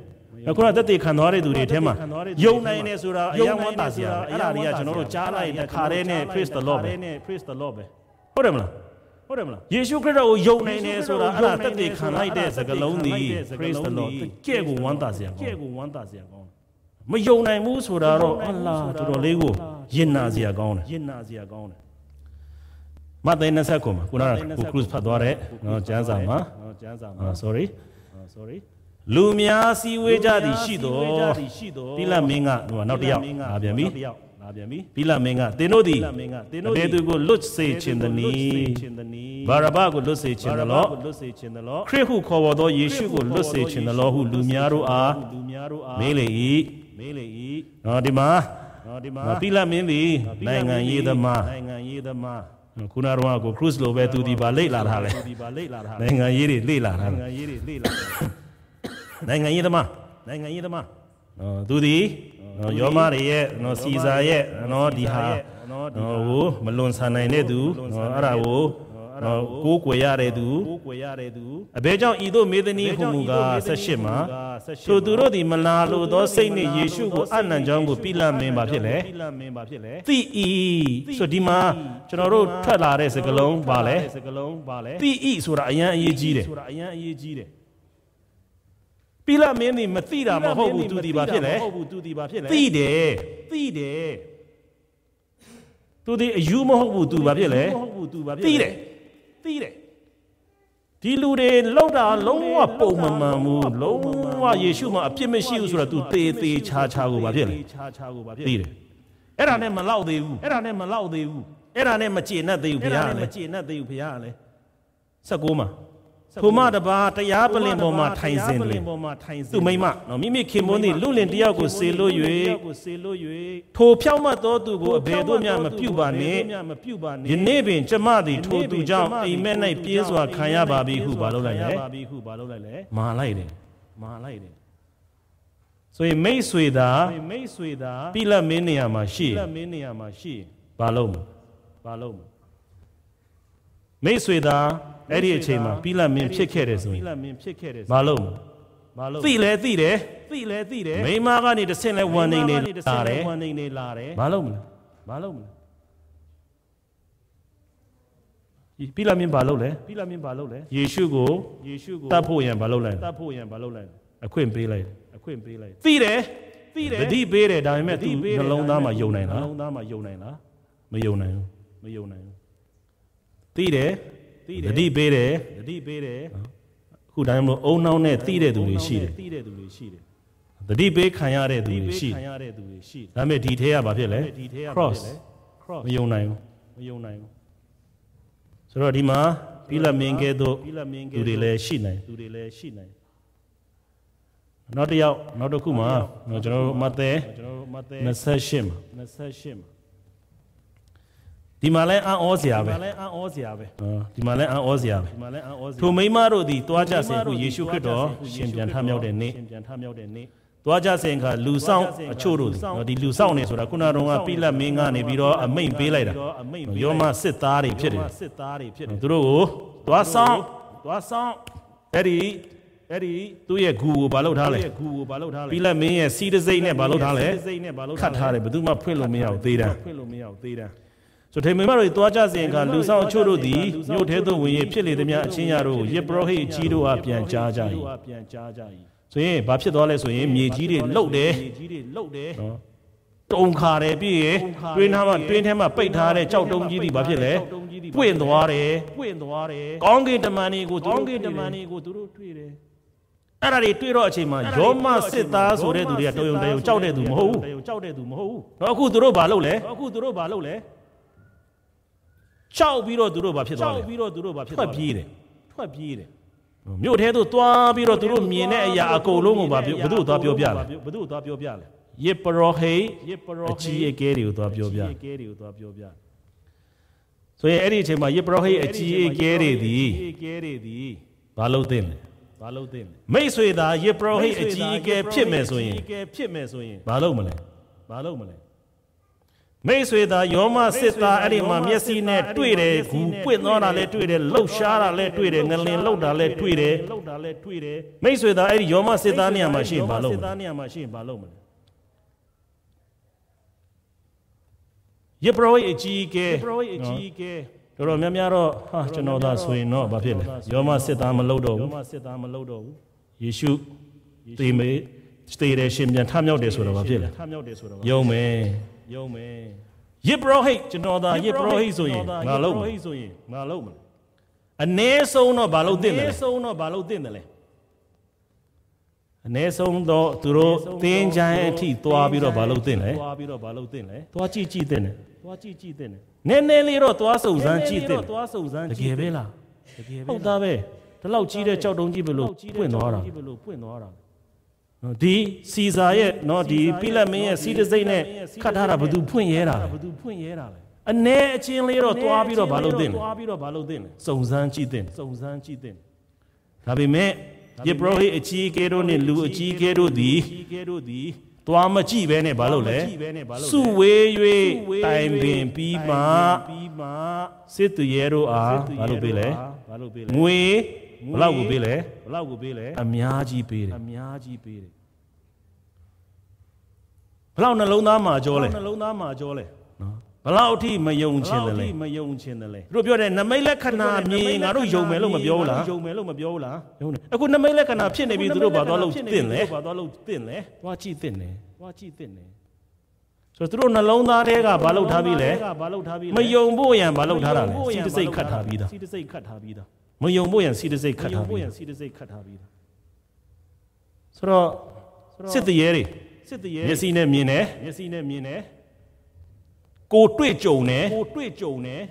အခုကတက်တေခံသွားတဲ့သူတွေထဲမှာယုံနိုင်တယ်ဆိုတာအယံဝမ်းသာစရာအဲ့ဒါတွေကကျွန်တော်တို့ကြားလိုက်တဲ့ခါတဲ့နဲ့ praise the lord ပဲ praise the lord ပဲဟုတ်တယ်မလားဟုတ်တယ်မလားယေရှုခရစ်တော်ကိုယုံနိုင်တယ်ဆိုတာအဲ့ဒါတက်တေခံလိုက်တဲ့စကားလုံးဒီ praise the lord ကဲ့ကိုဝမ်းသာစရာကောင်းကဲ့ကိုဝမ်းသာစရာကောင်းမယုံနိုင်ဘူးဆိုတာတော့အလားတော်တော်လေးကိုရင့်နာစရာကောင်းတယ်ရင့်နာစရာကောင်းတယ်မတ်သိန်း29မှာခုနကကိုကရုစ်ဖတ်သွားတဲ့နော်ကျမ်းစာမှာနော်ကျမ်းစာမှာ sorry sorry လူများစည်းဝေးကြသည်ရှိတော်တိလမင်းကဟိုနောက်တစ်ယောက်လာပြန်ပြီလာပြန်ပြီတိလမင်းကသင်တို့သည်အဘယ်သူကိုလွတ်စေခြင်းသနည်းဘာရဘကိုလွတ်စေခြင်းသလောခရစ်ဟုခေါ်ပေါ်သောယေရှုကိုလွတ်စေခြင်းသလောဟုလူများတို့အားမေးလေ၏မေးလေ၏နော်ဒီမှာနော်ဒီမှာသီလမင်းသည်နိုင်ငံရေးသမားနိုင်ငံရေးသမားခုနတော့ကို cruise လိုပဲသူဒီပါလိတ်လာတာလေသူဒီပါလိတ်လာတာနိုင်ငံရေးတွေလိတ်လာတာနိုင်ငံရေးတွေလိတ်လာနိုင်ငံရေးသမားနိုင်ငံရေးသမားနော်သူဒီနော်ယောမတွေရဲ့နော်စီစာရဲ့နော်ဒီဟာနော်ဟိုမလွန်ဆန်နိုင်တဲ့သူနော်အဲ့ဒါကိုကိုးကွယ်ရတဲ့သူအဘဲကြောင့်ဤသို့မေသနီဟူမူကား18မှာထိုသူတို့သည်မလာလိုသောစိတ်နှင့်ယေရှုကိုအနံ့ကြောင်းကိုပြလမင်းပါဖြစ်လေတိဤဆိုဒီမှာကျွန်တော်တို့ထွက်လာတဲ့စကလုံးပါလေတိဤဆိုတာအရန်အရေးကြီးတယ်ဆိုတာအရန်အရေးကြီးတယ်ပိလမင်းဒီမသိတာမဟုတ်ဘူးသူဒီပါဖြစ်လေဟုတ်ဘူးသူဒီပါဖြစ်လေသိတယ်သိတယ်သူဒီအယူမဟုတ်ဘူးသူပါဖြစ်လေဟုတ်ဘူးသူပါဖြစ်သိတယ်သိတယ်ဒီလူတွေလောက်တာလုံးဝပုံမမှန်ဘူးလုံးဝယေရှုမှာအပြစ်မရှိဘူးဆိုတော့ तू သေသေးချာချာကိုဗာဖြစ်လေသိတယ်အဲ့ဒါနဲ့မလောက်သေးဘူးအဲ့ဒါနဲ့မလောက်သေးဘူးအဲ့ဒါနဲ့မကျေနပ်သေးဘူးဘုရားအဲ့ဒါနဲ့မကျေနပ်သေးဘူးဘုရားလည်း19မှာထိုမတပါတရားပလင်ပေါ်မှာထိုင်စဉ်တွင်သူမိမနော်မိမိခင်မွန်းသည်လူလင်တယောက်ကိုစေလို့၍ထိုဖြောက်မတ်သောသူကိုအဘယ်သို့မျှမပြုပါနှင့်ယနေ့ပင်ကျမသည်ထိုသူကြောင့်အိမ်မက်၌ပြေးစွာခံရပါပြီဟုပါလို့လိုက်လေမာလိုက်တယ်မာလိုက်တယ်ဆိုရင်မိတ်ဆွေသာမိတ်ဆွေသာပြလက်မင်းနေရာမှာရှိပြလက်မင်းနေရာမှာရှိဘာလို့ဘာလို့မိတ်ဆွေသာအဲ့ဒီအချိန်မှာပြီးလက်မင်းဖြစ်ခဲ့တယ်ဆိုရင်မလုံးမလုံးသိလဲသိတယ်သိလဲသိတယ်မိမကနေတစ်ဆင့်လဲဝန်နေနေလာတယ်ဝန်နေနေလာတယ်မလုံးမလားမလုံးမလားပြီးလာမင်းဘာလုပ်လဲပြီးလာမင်းဘာလုပ်လဲယေရှုကိုယေရှုကိုတတ်ဖို့ရန်ဘာလုပ်လဲတတ်ဖို့ရန်ဘာလုပ်လဲအခွင့်ပေးလိုက်အခွင့်ပေးလိုက်သိတယ်သိတယ်တတိပေးတယ်ဒါပေမဲ့သူနှလုံးသားမှာယုံနိုင်လားနှလုံးသားမှာယုံနိုင်လားမယုံနိုင်ဘူးမယုံနိုင်ဘူးသိတယ်တတိပေးတယ်တတိပေးတယ်အခုဒါမှမဟုတ်အုံနှောင်းနဲ့တိတဲ့သူတွေရှိတယ်တိတဲ့သူတွေရှိတယ်တတိပေးခံရတဲ့သူတွေရှိခံရတဲ့သူတွေရှိဒါပေမဲ့ဒီထဲကဘာဖြစ်လဲ cross cross မယုံနိုင်ဘူးမယုံနိုင်ဘူးဆိုတော့ဒီမှာပိလမင်းကဲသို့သူတွေလည်းရှိနိုင်သူတွေလည်းရှိနိုင်နောက်တစ်ယောက်နောက်တစ်ခုမှာကျွန်တော်တို့မတ်သဲကျွန်တော်တို့မတ်သဲ28မှာ28မှာဒီမှာလဲအံ့ဩစရာပဲဒီမှာလဲအံ့ဩစရာပဲဒီမှာလဲအံ့ဩစရာပဲဒီမှာလဲအံ့ဩစရာထိုမိမတို့သည်တွားကြစဉ်ခုယေရှုခရစ်တော်ရှင်ပြန်ထမြောက်တဲ့နေ့ရှင်ပြန်ထမြောက်တဲ့နေ့သွားကြစဉ်ခါလူဆောင်အချို့တို့ဒီလူဆောင်နေဆိုတာခုနကတော့ပိလက်မင်းကနေပြီးတော့အမိန်ပေးလိုက်တာယောမစစ်သားတွေဖြစ်တယ်စစ်သားတွေဖြစ်တယ်သူတို့ကိုသွားဆောင်သွားဆောင်အဲ့ဒီအဲ့ဒီသူ့ရဲ့ဂူကိုဘာလုပ်ထားလဲဂူကိုဘာလုပ်ထားလဲပိလက်မင်းရဲ့စီးတစိမ့်နဲ့ဘာလုပ်ထားလဲခတ်ထားတယ်ဘယ်သူမှဖွင့်လို့မရဘူးသေးတာဖွင့်လို့မရဘူးသေးတာဆိုထေမိမတို့သွားကြစဉ်ကလူဆောင်အချို့တို့သည်မြို့ထဲသို့ဝင်၍ဖြစ်လေသည်များအချင်းရတို့ယေပရောဟိတ်ကြီးတို့အားပြန်ကြားကြ၏ဆိုရင်ဘာဖြစ်သွားလဲဆိုရင်မြေကြီးတွေလှုပ်တယ်နော်တုံခါတယ်ပြည့်ရတွင်းထားမှတွင်းထဲမှာပိတ်ထားတဲ့ကြောက်တုံးကြီးတွေဘာဖြစ်လဲပွင့်သွားတယ်ပွင့်သွားတယ်ကောင်းကင်တမန်တွေကိုကောင်းကင်တမန်တွေကိုသူတို့တွေ့တယ်အဲ့ဒါတွေတွေ့တော့အချိန်မှာယောမစစ်သားဆိုတဲ့သူတွေကတော်ရုံတရုံကြောက်တဲ့သူမဟုတ်ဘူးကြောက်တဲ့သူမဟုတ်ဘူး။တော့အခုသူတို့ဘာလုပ်လဲ။အခုသူတို့ဘာလုပ်လဲ။ကြောက်ပြီးတော့သူတို့ဘာဖြစ်သွားလဲကြောက်ပြီးတော့သူတို့ဘာဖြစ်သွားလဲထွက်ပြေးတယ်ထွက်ပြေးတယ်မြို့ထဲသို့သွားပြီးတော့သူတို့မြင်တဲ့အရာအကုန်လုံးကိုဘာပြောဘသူ့သွားပြောပြလဲဘသူ့သွားပြောပြလဲယေပရောဟိယေပရောဟိအကြီးအကဲတွေကိုသွားပြောပြအကြီးအကဲတွေကိုသွားပြောပြဆိုရင်အဲ့ဒီအချိန်မှာယေပရောဟိအကြီးအကဲတွေသည်အကြီးအကဲတွေသည်ဘာလုပ်သင့်လဲဘာလုပ်သင့်လဲမိတ်ဆွေသာယေပရောဟိအကြီးအကဲဖြစ်မယ်ဆိုရင်အကြီးအကဲဖြစ်မယ်ဆိုရင်ဘာလုပ်မလဲဘာလုပ်မလဲမိတ်ဆွေသားယောမစစ်သားအဲ့ဒီမှာမျက်စိနဲ့တွေ့တယ်ဂူပွင့်သွားတာလည်းတွေ့တယ်လှုပ်ရှားတာလည်းတွေ့တယ်ငလင်လှုပ်တာလည်းတွေ့တယ်မိတ်ဆွေသားအဲ့ဒီယောမစစ်သားနေရာမှာရှိရင်ဘာလုပ်မလဲယေဘရိုအကြီးကဲယေဘရိုအကြီးကဲတော်တော်များများတော့ဟာကျွန်တော်သာဆိုရင်တော့ဘာဖြစ်လဲယောမစစ်သားမလှုပ်တော့ဘူးယောမစစ်သားမလှုပ်တော့ဘူးယေရှုတေမေတေတယ်ရှင်ပြန်ထမြောက်တယ်ဆိုတော့ဘာဖြစ်လဲယုံမယ်ယုံမယ်ယစ်ပရောဟိတ်ကျွန်တော်သာယစ်ပရောဟိတ်ဆိုရင်ငါလုံးမယ်ဆိုရင်ငါလုံးမယ်အ ਨੇ ဆုံးတော့ဘာလို့တင့်တယ်လဲအ ਨੇ ဆုံးတော့ဘာလို့တင့်တယ်လဲအ ਨੇ ဆုံးတော့သူတို့တင်းချိုင်းအထိသွားပြီးတော့ဘာလို့တင့်လဲသွားပြီးတော့ဘာလို့တင့်လဲသွားကြည့်ကြည့်တင့်တယ်သွားကြည့်ကြည့်တင့်တယ်နည်းနည်းလေးတော့သွားစုံစမ်းကြည့်တင့်တယ်သွားစုံစမ်းတကယ်ပဲလားတကယ်ပဲဟုတ်သားပဲဒီလောက်ကြီးတဲ့ကြောက်တုံးကြီးဘယ်လိုပွင့်သွားတာဘယ်လိုပွင့်သွားတာဒီစီစာရဲ့เนาะဒီပိလက်မင်းရဲ့စီတစိမ့်နဲ့ခတ်ထားတာဘသူ ဖွင့်ရဲတာလဲဘသူဖွင့်ရဲတာလဲအနေအချင်းလေးတော့သွားပြီးတော့ဘာလို့သိလဲသွားပြီးတော့ဘာလို့သိလဲစုံစမ်းကြည့်တဲ့စုံစမ်းကြည့်တဲ့ဒါပေမဲ့ယေဘရဟိအကြီးကဲတို့နဲ့လူအကြီးကဲတို့သည်သွားမကြည့်ပဲနဲ့ဘာလို့လဲစုဝေး၍တိုင်ပင်ပြီးမှစစ်သူရဲတို့အားဘာလို့ပြေးလဲငွေဘလောက်ကိုပေးလဲဘလောက်ကိုပေးလဲအများကြီးပေးတယ်အများကြီးပေးတယ်ဘလောက်နှလုံးသားမှာကြောလဲနှလုံးသားမှာကြောလဲနော်ဘလောက်ထိမယုံချင်တယ်လဲမယုံချင်တယ်လဲသူတို့ပြောတယ်နမိတ်လက္ခဏာမြင်ငါတို့ယုံမယ်လို့မပြောဘူးလားယုံမယ်လို့မပြောဘူးလားယုံတယ်အခုနမိတ်လက္ခဏာဖြစ်နေပြီသူတို့ဘာသွားလို့တင့်လဲဘာသွားလို့တင့်လဲသွားကြည့်တင့်တယ်သွားကြည့်တင့်တယ်ဆိုတော့သူတို့နှလုံးသားထဲကဘာလုပ်ထားပြီလဲမယုံဖို့ရန်ဘာလုပ်ထားတာလဲစိတ်တစိတ်ခတ်ထားပြီးသားစိတ်တစိတ်ခတ်ထားပြီးသားမယုံဖို့ရန်စီတစိတ်ခတ်ထားပြီးစီတစိတ်ခတ်ထားပြီးဆိုတော့စစ်တရေတွေစစ်တရေမျက်စိနဲ့မြင်တယ်မျက်စိနဲ့မြင်တယ်ကိုတွေ့ကြုံတယ်ကိုတွေ့ကြုံတယ်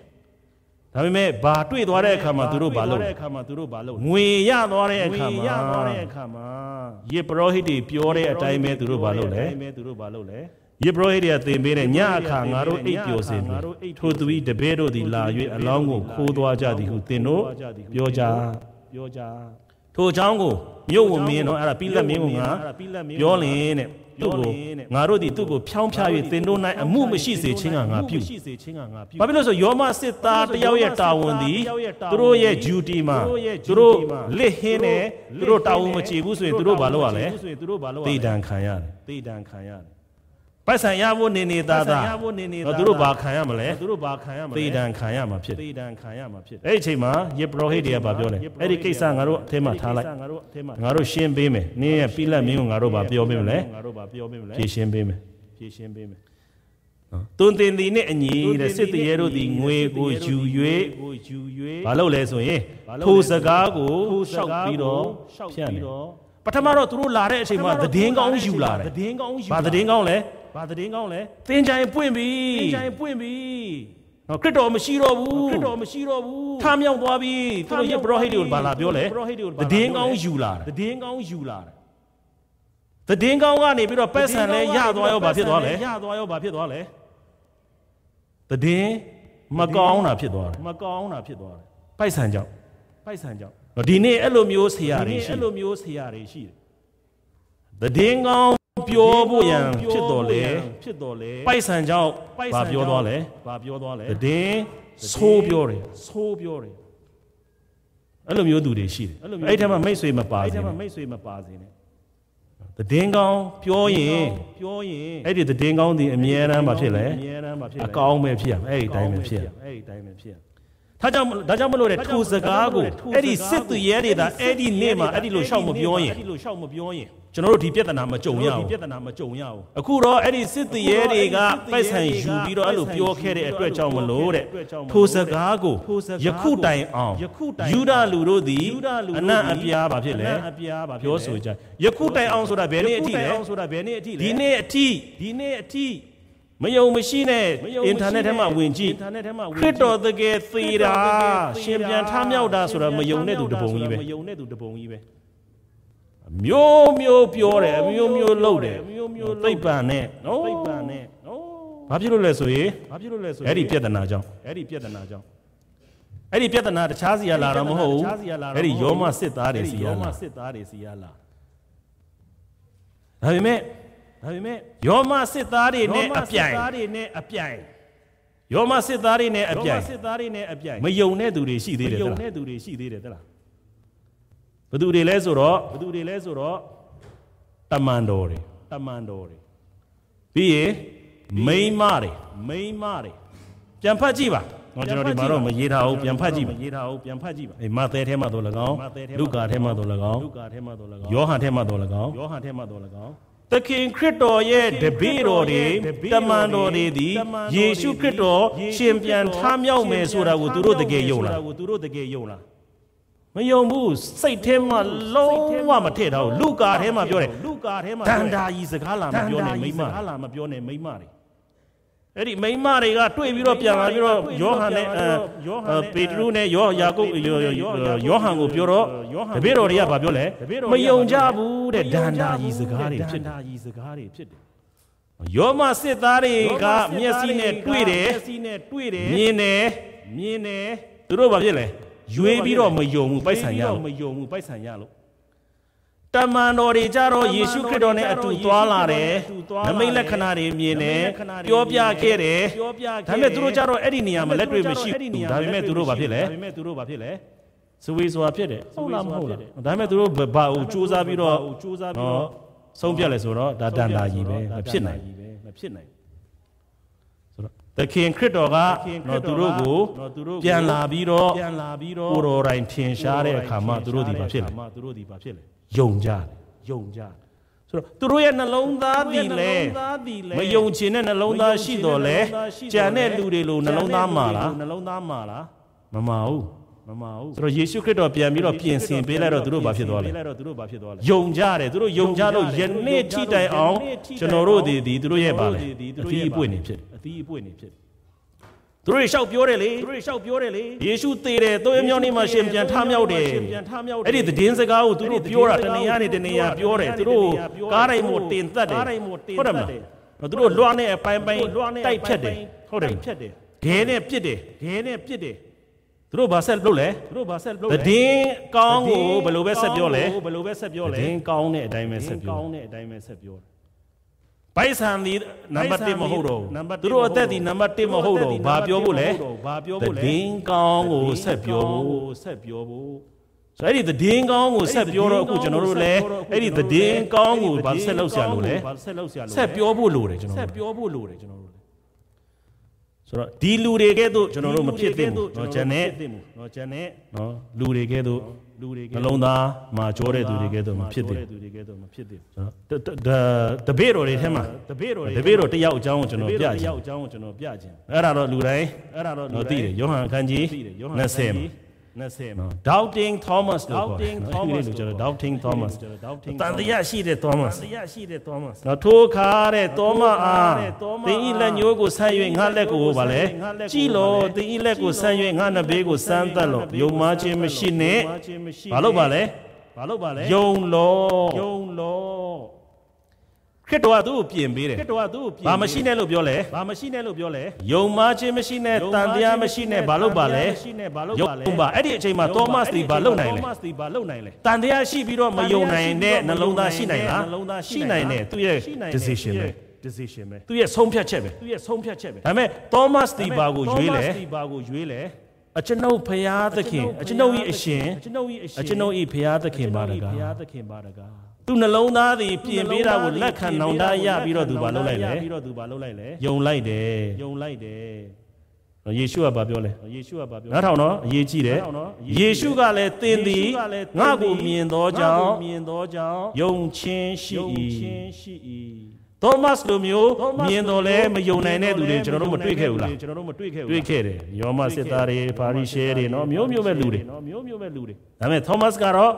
ဒါပေမဲ့ဘာတွေ့သွားတဲ့အခါမှာသူတို့ဘာလုပ်လဲအခါမှာသူတို့ဘာလုပ်ငွေရသွားတဲ့အခါမှာငွေရသွားတဲ့အခါမှာယေပရောဟိတ်တွေပြောတဲ့အတိုင်းပဲသူတို့ဘာလုပ်လဲအတိုင်းပဲသူတို့ဘာလုပ်လဲယေဘုဟိရသင်ပေးတဲ့ညအခါငါတို့အိပ်ပျော်စေသည်ထိုသူ၏တပည့်တို့သည်လာ၍အလောင်းကိုခိုးသွားကြသည်ဟုသင်တို့ပြောကြပြောကြထိုအကြောင်းကိုမြို့ဝန်မင်းတော့အဲ့ဒါပိလက်မင်းကငါပြောလင်တဲ့သူ့ကိုငါတို့ဒီသူ့ကိုဖြောင်းဖြား၍သင်တို့၌အမှုမရှိစေခြင်းကငါပြုဘာဖြစ်လို့ဆိုယောမစစ်သားတယောက်ရဲ့တာဝန်သည်သူတို့ရဲ့ duty မှာသူတို့လစ်ဟင်းတယ်သူတို့တာဝန်မချေဘူးဆိုရင်သူတို့ဘာလုပ်ရလဲတေတံခံရတယ်တေတံခံရတယ်ပိုက်ဆံရဖို့နေနေသားသားသူတို့ဘာခံရမလဲသူတို့ဘာခံရမလဲပေဒံခံရမှာဖြစ်ပေဒံခံရမှာဖြစ်အဲ့ဒီအချိန်မှာယေပရောဟိတ်တွေကဘာပြောလဲအဲ့ဒီကိစ္စငါတို့အထဲမှာထားလိုက်ငါတို့ရှင်းပေးမယ်နင်းရဲ့ပြလက်မင်းကိုငါတို့ဘာပြောပေးမလဲငါတို့ဘာပြောပေးမလဲဖြေရှင်းပေးမယ်ဖြေရှင်းပေးမယ်သွန်တင်သည်နဲ့အညီတဲ့စစ်တရေတို့သည်ငွေကိုယူ၍ဘာလုပ်လဲဆိုရင်ထိုစကားကိုရှောက်ပြီးတော့ဖြန့်တယ်ပထမတော့သူတို့လာတဲ့အချိန်မှာသတင်းကောင်းယူလာတယ်သတင်းကောင်းယူဘာသတင်းကောင်းလဲဘာသတင်းကောင်းလဲသင်ချိုင်ပွင့်ပြီသင်ချိုင်ပွင့်ပြီနော်ခရစ်တော်မရှိတော့ဘူးခရစ်တော်မရှိတော့ဘူးထမြောက်သွားပြီသူတို့ရဲ့ပရောဟိတ်တွေကိုဘာလာပြောလဲပရောဟိတ်တွေကိုသတင်းကောင်းယူလာတယ်သတင်းကောင်းယူလာတယ်သတင်းကောင်းကနေပြီးတော့ပတ်စံလဲရသွားရောဘာဖြစ်သွားလဲရသွားရောဘာဖြစ်သွားလဲသတင်းမကောင်းတာဖြစ်သွားတယ်မကောင်းတာဖြစ်သွားတယ်ပိုက်ဆံကြောင့်ပိုက်ဆံကြောင့်ဒီနေ့အဲ့လိုမျိုးဆရာတွေရှိအဲ့လိုမျိုးဆရာတွေရှိတယ်သတင်းကောင်းပြောဖို့ရန်ဖြစ်တော်လေဖြစ်တော်လေပိုက်ဆံကြောင့်ဗာပြောသွားလေဗာပြောသွားလေတည်င်းဆိုးပြောတယ်ဆိုးပြောတယ်အဲ့လိုမျိုးသူတွေရှိတယ်အဲ့ထက်မှမိတ်ဆွေမပါစေနဲ့အဲ့ထက်မှမိတ်ဆွေမပါစေနဲ့တည်င်းကောင်းပြောရင်ပြောရင်အဲ့ဒီတည်င်းကောင်းဒီအမြဲတမ်းမဖြစ်လေအမြဲတမ်းမဖြစ်လေအကောင်းပဲဖြစ်ရမယ်အဲ့ဒီတိုင်းပဲဖြစ်ရအဲ့ဒီတိုင်းပဲဖြစ်ရဒါကြောင့်ဒါကြောင့်မလို့တဲ့ထူစကားကိုအဲ့ဒီစစ်သူရဲတွေဒါအဲ့ဒီနေ့မှာအဲ့ဒီလိုရှောက်မပြောရင်အဲ့ဒီလိုရှောက်မပြောရင်ကျွန်တော်တို့ဒီပြဿနာမကြုံရဘူးပြဿနာမကြုံရဘူးအခုတော့အဲ့ဒီစစ်တရေတွေကပိုက်ဆံယူပြီးတော့အဲ့လိုပြောခဲ့တဲ့အတွက်ကြောင့်မလို့တဲ့ထိုစကားကိုယခုတိုင်အောင်ယူဒလူတို့သည်အနံ့အပြားပါဖြစ်လေပြောဆိုကြယခုတိုင်အောင်ဆိုတာဘယ်နေ့အထိလဲဒီနေ့အထိဒီနေ့အထိမယုံမရှိနဲ့အင်တာနက်ထဲမှာဝင်ကြည့်ခရစ်တော်တကယ်သေတာရှင်ပြန်ထမြောက်တာဆိုတာမယုံတဲ့သူတပုံကြီးပဲမယုံတဲ့သူတပုံကြီးပဲမျိုးမျိုးပြောတယ်မျိုးမျိုးလုပ်တယ်မျိုးမျိုးသိပ္ပံနဲ့နော်သိပ္ပံနဲ့နော်ဘာဖြစ်လို့လဲဆိုရင်ဘာဖြစ်လို့လဲဆိုရင်အဲ့ဒီပြဿနာကြောင့်အဲ့ဒီပြဿနာကြောင့်အဲ့ဒီပြဿနာတခြားစီရလာတော့မဟုတ်ဘူးအဲ့ဒီယောမစစ်သားတွေစီရလာယောမစစ်သားတွေစီရလာဒါပေမဲ့ဒါပေမဲ့ယောမစစ်သားတွေနဲ့အပြိုင်ယောမစစ်သားတွေနဲ့အပြိုင်ယောမစစ်သားတွေနဲ့အပြိုင်စစ်သားတွေနဲ့အပြိုင်မယုံတဲ့သူတွေရှိသေးတယ်လားမယုံတဲ့သူတွေရှိသေးတယ်တလားဘသူတွေလဲဆိုတော့ဘသူတွေလဲဆိုတော့တမန်တော်တွေတမန်တော်တွေပြီးရင်မိမတွေမိမတွေပြန်ဖတ်ကြည့်ပါတော့ကျွန်တော်ဒီမှာတော့မရေးထားဘူးပြန်ဖတ်ကြည့်ပါရေးထားဘူးပြန်ဖတ်ကြည့်ပါအေးမသဲထဲမှာတော့၎င်းလုကာထဲမှာတော့၎င်းလုကာထဲမှာတော့၎င်းယောဟန်ထဲမှာတော့၎င်းယောဟန်ထဲမှာတော့၎င်းသခင်ခရစ်တော်ရဲ့တပည့်တော်တွေတမန်တော်တွေသည်ယေရှုခရစ်တော်ရှင်ပြန်ထမြောက်မယ်ဆိုတာကိုသူတို့တကယ်ယုံလားသူတို့တကယ်ယုံလားမယုံဘူးစိတ်ထဲမှာလုံးဝမထည့်ထားဘူးလူကာထဲမှာပြောတယ်လူကာထဲမှာဒန္တာကြီးစကားလာမပြောနဲ့မိမစကားလာမပြောနဲ့မိမတွေအဲ့ဒီမိမတွေကတွေ့ပြီးတော့ပြန်လာပြီးတော့ယောဟန်နဲ့ပေတရုနဲ့ယောယာကုပ်ယောဟန်ကိုပြောတော့တပည့်တော်တွေကဗာပြောလဲမယုံကြဘူးတဲ့ဒန္တာကြီးစကားတွေဖြစ်တယ်ယောမစစ်သားတွေကမျက်စိနဲ့တွေ့တယ်မျက်စိနဲ့တွေ့တယ်မြင်တယ်မြင်တယ်သူတို့ဗာဖြစ်လဲရွေးပြီးတော့မယုံဘူးပိုက်ဆံရလို့မယုံဘူးပိုက်ဆံရလို့တမန်တော်တွေကြတော့ယေရှုခရစ်တော်နဲ့အတူသွားလာတယ်နမိတ်လက္ခဏာတွေမြင်တယ်ပြောပြခဲ့တယ်ဒါပေမဲ့သူတို့ကြတော့အဲ့ဒီနေရာမှာလက်တွေ့မရှိဘူးဒါပေမဲ့သူတို့ဘာဖြစ်လဲဒါပေမဲ့သူတို့ဘာဖြစ်လဲဇဝေဆိုတာဖြစ်တယ်ဟုတ်လားမဟုတ်လားဒါပေမဲ့သူတို့ဘာကိုစူးစမ်းပြီးတော့စူးစမ်းပြီးတော့ဆုံးဖြတ်လဲဆိုတော့ဒါတန်တာကြီးပဲမဖြစ်နိုင်မဖြစ်နိုင်သခင်ခရစ်တော်ကတော့သူတို့ကိုပြန်လာပြီးတော့ပြန်လာပြီးတော့ကိုယ်တော်တိုင်ထင်ရှားတဲ့အခါမှာသူတို့ဒီပါဖြစ်လေသူတို့ဒီပါဖြစ်လေယုံကြယုံကြဆိုတော့သူတို့ရဲ့နှလုံးသားဒီလေမယုံချင်တဲ့နှလုံးသားရှိတော်လဲကြံတဲ့လူတွေလိုနှလုံးသားမှာလားနှလုံးသားမှာလားမမှာဘူးမမအောင်ဆိုတော့ယေရှုခရစ်တော်ပြန်ပြီးတော့ပြင်ဆင်ပေးလိုက်တော့သူတို့ဘာဖြစ်သွားလဲယုံကြတယ်သူတို့ယုံကြလို့ယနေ့ထိတိုင်အောင်ကျွန်တော်တို့ဒီသူတို့ရဲ့ပါလေအထီးပွင့်နေဖြစ်သီးအပွင့်နေဖြစ်သူတို့လျှောက်ပြောတယ်လေသူတို့လျှောက်ပြောတယ်လေယေရှုသေတယ်သုံးရမြောင်းနေ့မှာရှင်ပြန်ထမြောက်တယ်ပြန်ထမြောက်တယ်အဲ့ဒီသတင်းစကားကိုသူတို့ပြောတာတနေရနေတနေရပြောတယ်သူတို့ကားတိုင်းမို့တင်သက်တယ်ဟုတ်တယ်မလားသူတို့လွှမ်းနဲ့အပိုင်းပိုင်းတိုက်ဖြတ်တယ်ဟုတ်တယ်ဖြတ်တယ်ဒဲနဲ့ပြစ်တယ်ဒဲနဲ့ပြစ်တယ်သူတို့ဘာဆက်လုပ်လဲသူတို့ဘာဆက်လုပ်လဲတည်င်းကောင်းကိုဘယ်လိုပဲဆက်ပြောလဲဘယ်လိုပဲဆက်ပြောလဲတည်င်းကောင်းတဲ့အတိုင်းပဲဆက်ပြောကောင်းတဲ့အတိုင်းပဲဆက်ပြောဘိုက်ဆန်ဒီနံပါတ်1မဟုတ်တော့ဘူးသူတို့အသက်ဒီနံပါတ်1မဟုတ်တော့ဘူးဘာပြောဖို့လဲဘာပြောဖို့လဲဒင်းကောင်းကိုဆက်ပြောဖို့ဆက်ပြောဖို့ဆိုအဲ့ဒီတည်င်းကောင်းကိုဆက်ပြောတော့အခုကျွန်တော်တို့လည်းအဲ့ဒီတည်င်းကောင်းကိုဘာဆက်လောက်ဆရာလို့လဲဆက်ပြောဖို့လိုတယ်ကျွန်တော်ဆက်ပြောဖို့လိုတယ်ကျွန်တော်တို့ဆိုတော့ဒီလူတွေကဲ့သို့ကျွန်တော်တို့မဖြစ်သင့်ဘူးเนาะဂျန်နဲ့เนาะဂျန်နဲ့เนาะလူတွေကဲ့သို့နှလုံးသားမှာကြောတဲ့သူတွေကဲတော့မဖြစ်သေးဘူးတပည့်တော်တွေထဲမှာတပည့်တော်တွေတပည့်တော်တယောက်အကြောင်းကိုကျွန်တော်ပြချင်တယောက်အကြောင်းကိုကျွန်တော်ပြချင်အဲ့ဒါတော့လူတိုင်းအဲ့ဒါတော့လူတိုင်းသိတယ်ယောဟန်အခန်းကြီး20မှာ20နော် doubting thomas လို့ခေါ်တယ် doubting thomas လို့ကျွန်တော် doubting thomas တန်တရားရှိတဲ့ thomas တန်တရားရှိတဲ့ thomas နော်ထိုးခါတဲ့ thomas အားသင်ဤလက်ညိုးကိုဆန့်၍ငါလက်ကိုဘာလဲကြည်လို့သင်ဤလက်ကိုဆန့်၍ငါနှစ်ဘေးကိုစမ်းသတ်လို့ယုံမှချင်းမရှိနဲ့ဘာလို့ပါလဲဘာလို့ပါလဲယုံလို့ယုံခရစ်တော်ကသူ့ကိုပြင်ပေးတယ်ခရစ်တော်ကသူ့ကိုပြင်ဘာမရှိနဲ့လို့ပြောလဲဘာမရှိနဲ့လို့ပြောလဲယုံမှားခြင်းမရှိနဲ့တန်တရားမရှိနဲ့ဘာလို့ပါလဲမရှိနဲ့ဘာလို့ပါလဲယုံပါအဲ့ဒီအချိန်မှာသောမစတီဘာလုပ်နိုင်လဲသောမစတီဘာလုပ်နိုင်လဲတန်တရားရှိပြီးတော့မယုံနိုင်တဲ့နှလုံးသားရှိနိုင်လားနှလုံးသားရှိနိုင်တဲ့သူ့ရဲ့ decision ပဲ decision ပဲသူရဲ့ဆုံးဖြတ်ချက်ပဲသူရဲ့ဆုံးဖြတ်ချက်ပဲဒါပေမဲ့ Thomas ဒီပါကိုရွေးလဲ Thomas ဒီပါကိုရွေးလဲအကျွန်ုပ်ဖရာသခင်အကျွန်ုပ်၏အရှင်အကျွန်ုပ်၏အရှင်အကျွန်ုပ်၏ဖရာသခင်ပါတကားဖရာသခင်ပါတကားသူနှလုံးသားသည်ပြင်ပေးတာကိုလက်ခံနောင်တရပြီးတော့သူဘာလုပ်လိုက်လဲပြီးတော့သူဘာလုပ်လိုက်လဲယုံလိုက်တယ်ယုံလိုက်တယ်ယေရှုကဘာပြောလဲယေရှုကဘာပြောနားထောင်နော်အရေးကြီးတယ်ယေရှုကလည်းသင်သည်ငါ့ကိုမြင်သောကြောင့်မြင်သောကြောင့်ယုံချင်းရှိ၏ယုံချင်းရှိ၏သောမတ်လိုမျိုးမြင်တော်လဲမယုံနိုင်တဲ့သူတွေကျွန်တော်တို့မတွေ့ခဲ့ဘူးလားကျွန်တော်တို့မတွေ့ခဲ့ဘူးတွေ့ခဲ့တယ်ယောမစစ်သားတွေပါရီရှဲတွေနော်မျိုးမျိုးပဲလူတွေနော်မျိုးမျိုးပဲလူတွေဒါပေမဲ့သောမတ်ကတော့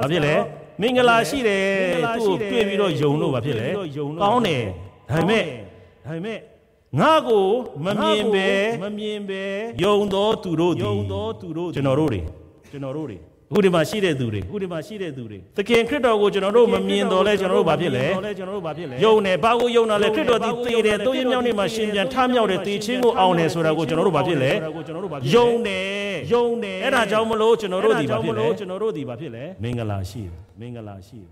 ဘာဖြစ်လဲမင်္ဂလာရှိတယ်သူ့ကိုတွေ့ပြီးတော့ယုံလို့ဘာဖြစ်လဲကောင်းတယ်ဒါပေမဲ့ဒါပေမဲ့ငါကိုမမြင်ပဲမမြင်ပဲယုံတော်သူတို့ဒီယုံတော်သူတို့ကျွန်တော်တို့တွေကျွန်တော်တို့တွေအခုဒီမှာရှိတဲ့သူတွေအခုဒီမှာရှိတဲ့သူတွေသခင်ခရစ်တော်ကိုကျွန်တော်တို့မမြင်တော့လဲကျွန်တော်တို့ဘာဖြစ်လဲကျွန်တော်တို့ဘာဖြစ်လဲယုံတယ်ဘာကိုယုံတာလဲခရစ်တော်သည်သေတယ်သူ့ရဲ့မြောက်နေ့မှာရှင်ပြန်ထမြောက်တယ်သေခြင်းကိုအောင်တယ်ဆိုတာကိုကျွန်တော်တို့ဘာဖြစ်လဲယုံတယ်ယုံတယ်အဲ့ဒါကြောင့်မလို့ကျွန်တော်တို့ဒီဘာဖြစ်လဲကျွန်တော်တို့ဒီဘာဖြစ်လဲမင်္ဂလာရှိတယ်မင်္ဂလာရှိတယ်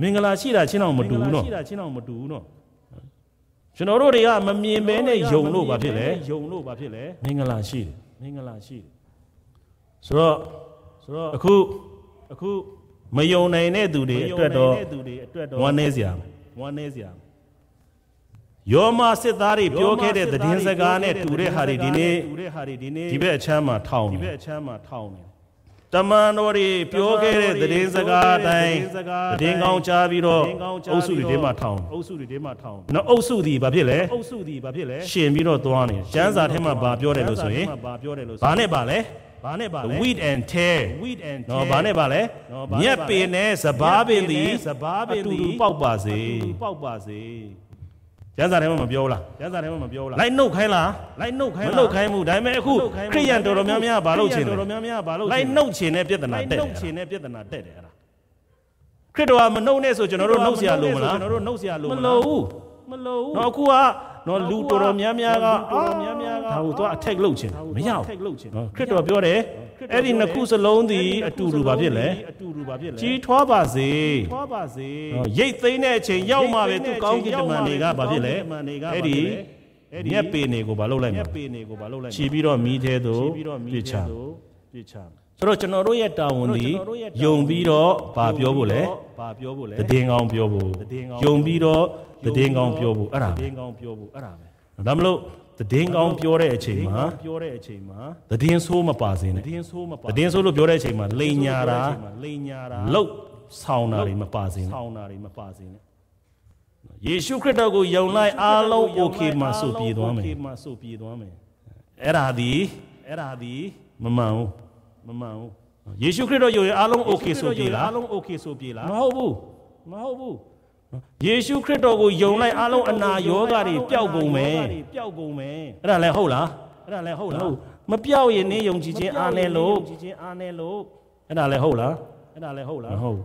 မင်္ဂလာရှိတာချင်းတော့မတူဘူးနော်ရှိတာချင်းတော့မတူဘူးနော်ကျွန်တော်တို့တွေကမမြင်ဘဲနဲ့ယုံလို့ဘာဖြစ်လဲယုံလို့ဘာဖြစ်လဲမင်္ဂလာရှိတယ်မင်္ဂလာရှိတယ်ဆိုတော့ဆိုတော့အခုအခုမယုံနိုင်တဲ့သူတွေအတွက်တော့ဝမ်းနည်းစရာဝမ်းနည်းစရာယောမစစ်သားတွေပြောခဲ့တဲ့သတင်းစကားနဲ့တူတဲ့ဟာတွေဒီနေ့ဒီဘက်အချမ်းမှာထောင်းဒီဘက်အချမ်းမှာထောင်းနေတမန်တော်တွေပြောခဲ့တဲ့သတင်းစကားအတိုင်းသတင်းကောင်းကြားပြီးတော့အုပ်စုတွေထဲမှာထောင်းအုပ်စုတွေထဲမှာထောင်းနော်အုပ်စုဒီဘာဖြစ်လဲအုပ်စုဒီဘာဖြစ်လဲရှင်ပြီးတော့သွားနေကျမ်းစာထဲမှာဘာပြောတယ်လို့ဆိုရင်ဘာနဲ့ဘာလဲဘာနဲ့ပါလဲ wheat and tear wheat and tear နော်ဘာနဲ့ပါလဲမြက်ပင်နဲ့စဘာပင်သည်စဘာပင်သည်ပေါက်ပါစေပေါက်ပါစေကျမ်းစာထဲမှာမပြောလားကျမ်းစာထဲမှာမပြောလားလိုက်နှုတ်ခိုင်းလားလိုက်နှုတ်ခိုင်းမနှုတ်ခိုင်းဘူးဒါပေမဲ့အခုခရိယန်တော်တော်များများဘာလို့ချင်လဲတော်တော်များများဘာလို့လိုက်နှုတ်ချင်တဲ့ပြဿနာတက်တယ်လိုက်နှုတ်ချင်တဲ့ပြဿနာတက်တယ်အဲ့ဒါခရစ်တော်ကမနှုတ်နဲ့ဆိုကျွန်တော်တို့နှုတ်เสียလို့မလားကျွန်တော်တို့နှုတ်เสียလို့မလားမလို့ဘူးမလို့ဘူးနော်အခုကနော်လူတော်တော်များများကအာဒါကိုသူကအထက်လုတ်ခြင်းမရဘူးခရစ်တော်ပြောတယ်အဲ့ဒီနှစ်ခုစလုံးသည်အတူတူပါဖြစ်လေကြီးထွားပါစေရိတ်သိမ်းတဲ့အချိန်ရောက်မှပဲသူကောင်းကင်တမန်တွေကဘာဖြစ်လဲအဲ့ဒီမြက်ပေနေကိုဘာလုပ်လိုက်မလဲချီပြီးတော့မိသေးသူပြစ်ချပြစ်ချဆိုတော့ကျွန်တော်တို့ရဲ့တာဝန်ဒီယုံပြီးတော့ဘာပြောဖို့လဲဘာပြောဖို့လဲတည်ငောင်းပြောဖို့ယုံပြီးတော့တည်င်းကောင်းပြောဖို့အဲ့ဒါတည်င်းကောင်းပြောဖို့အဲ့ဒါပဲဒါမလို့တည်င်းကောင်းပြောတဲ့အချိန်မှာပြောတဲ့အချိန်မှာတည်င်းဆိုးမပါစေနဲ့တည်င်းဆိုးမပါတည်င်းဆိုးလို့ပြောတဲ့အချိန်မှာလိန်ညာတာလိန်ညာတာလှုပ်ဆောင်တာတွေမပါစေနဲ့ဆောင်တာတွေမပါစေနဲ့ယေရှုခရစ်တော်ကိုယုံလိုက်အားလုံးโอเคမှာဆိုပြေသွားမယ်โอเคမှာဆိုပြေသွားမယ်အဲ့ဒါဒီအဲ့ဒါဒီမမှန်ဘူးမမှန်ဘူးယေရှုခရစ်တော်ယုံရင်အားလုံးโอเคဆိုပြေလားအားလုံးโอเคဆိုပြေလားမဟုတ်ဘူးမဟုတ်ဘူးယေရှုခရစ်တော်ကိုယုံလိုက်အားလုံးအနာရောဂါတွေပျောက်ကုန်မယ်ပျောက်ကုန်မယ်အဲ့ဒါလည်းဟုတ်လားအဲ့ဒါလည်းဟုတ်လားမပျောက်ရင်နင်းယုံကြည်ခြင်းအားနဲ့လို့ယုံကြည်ခြင်းအားနဲ့လို့အဲ့ဒါလည်းဟုတ်လားအဲ့ဒါလည်းဟုတ်လားမဟုတ်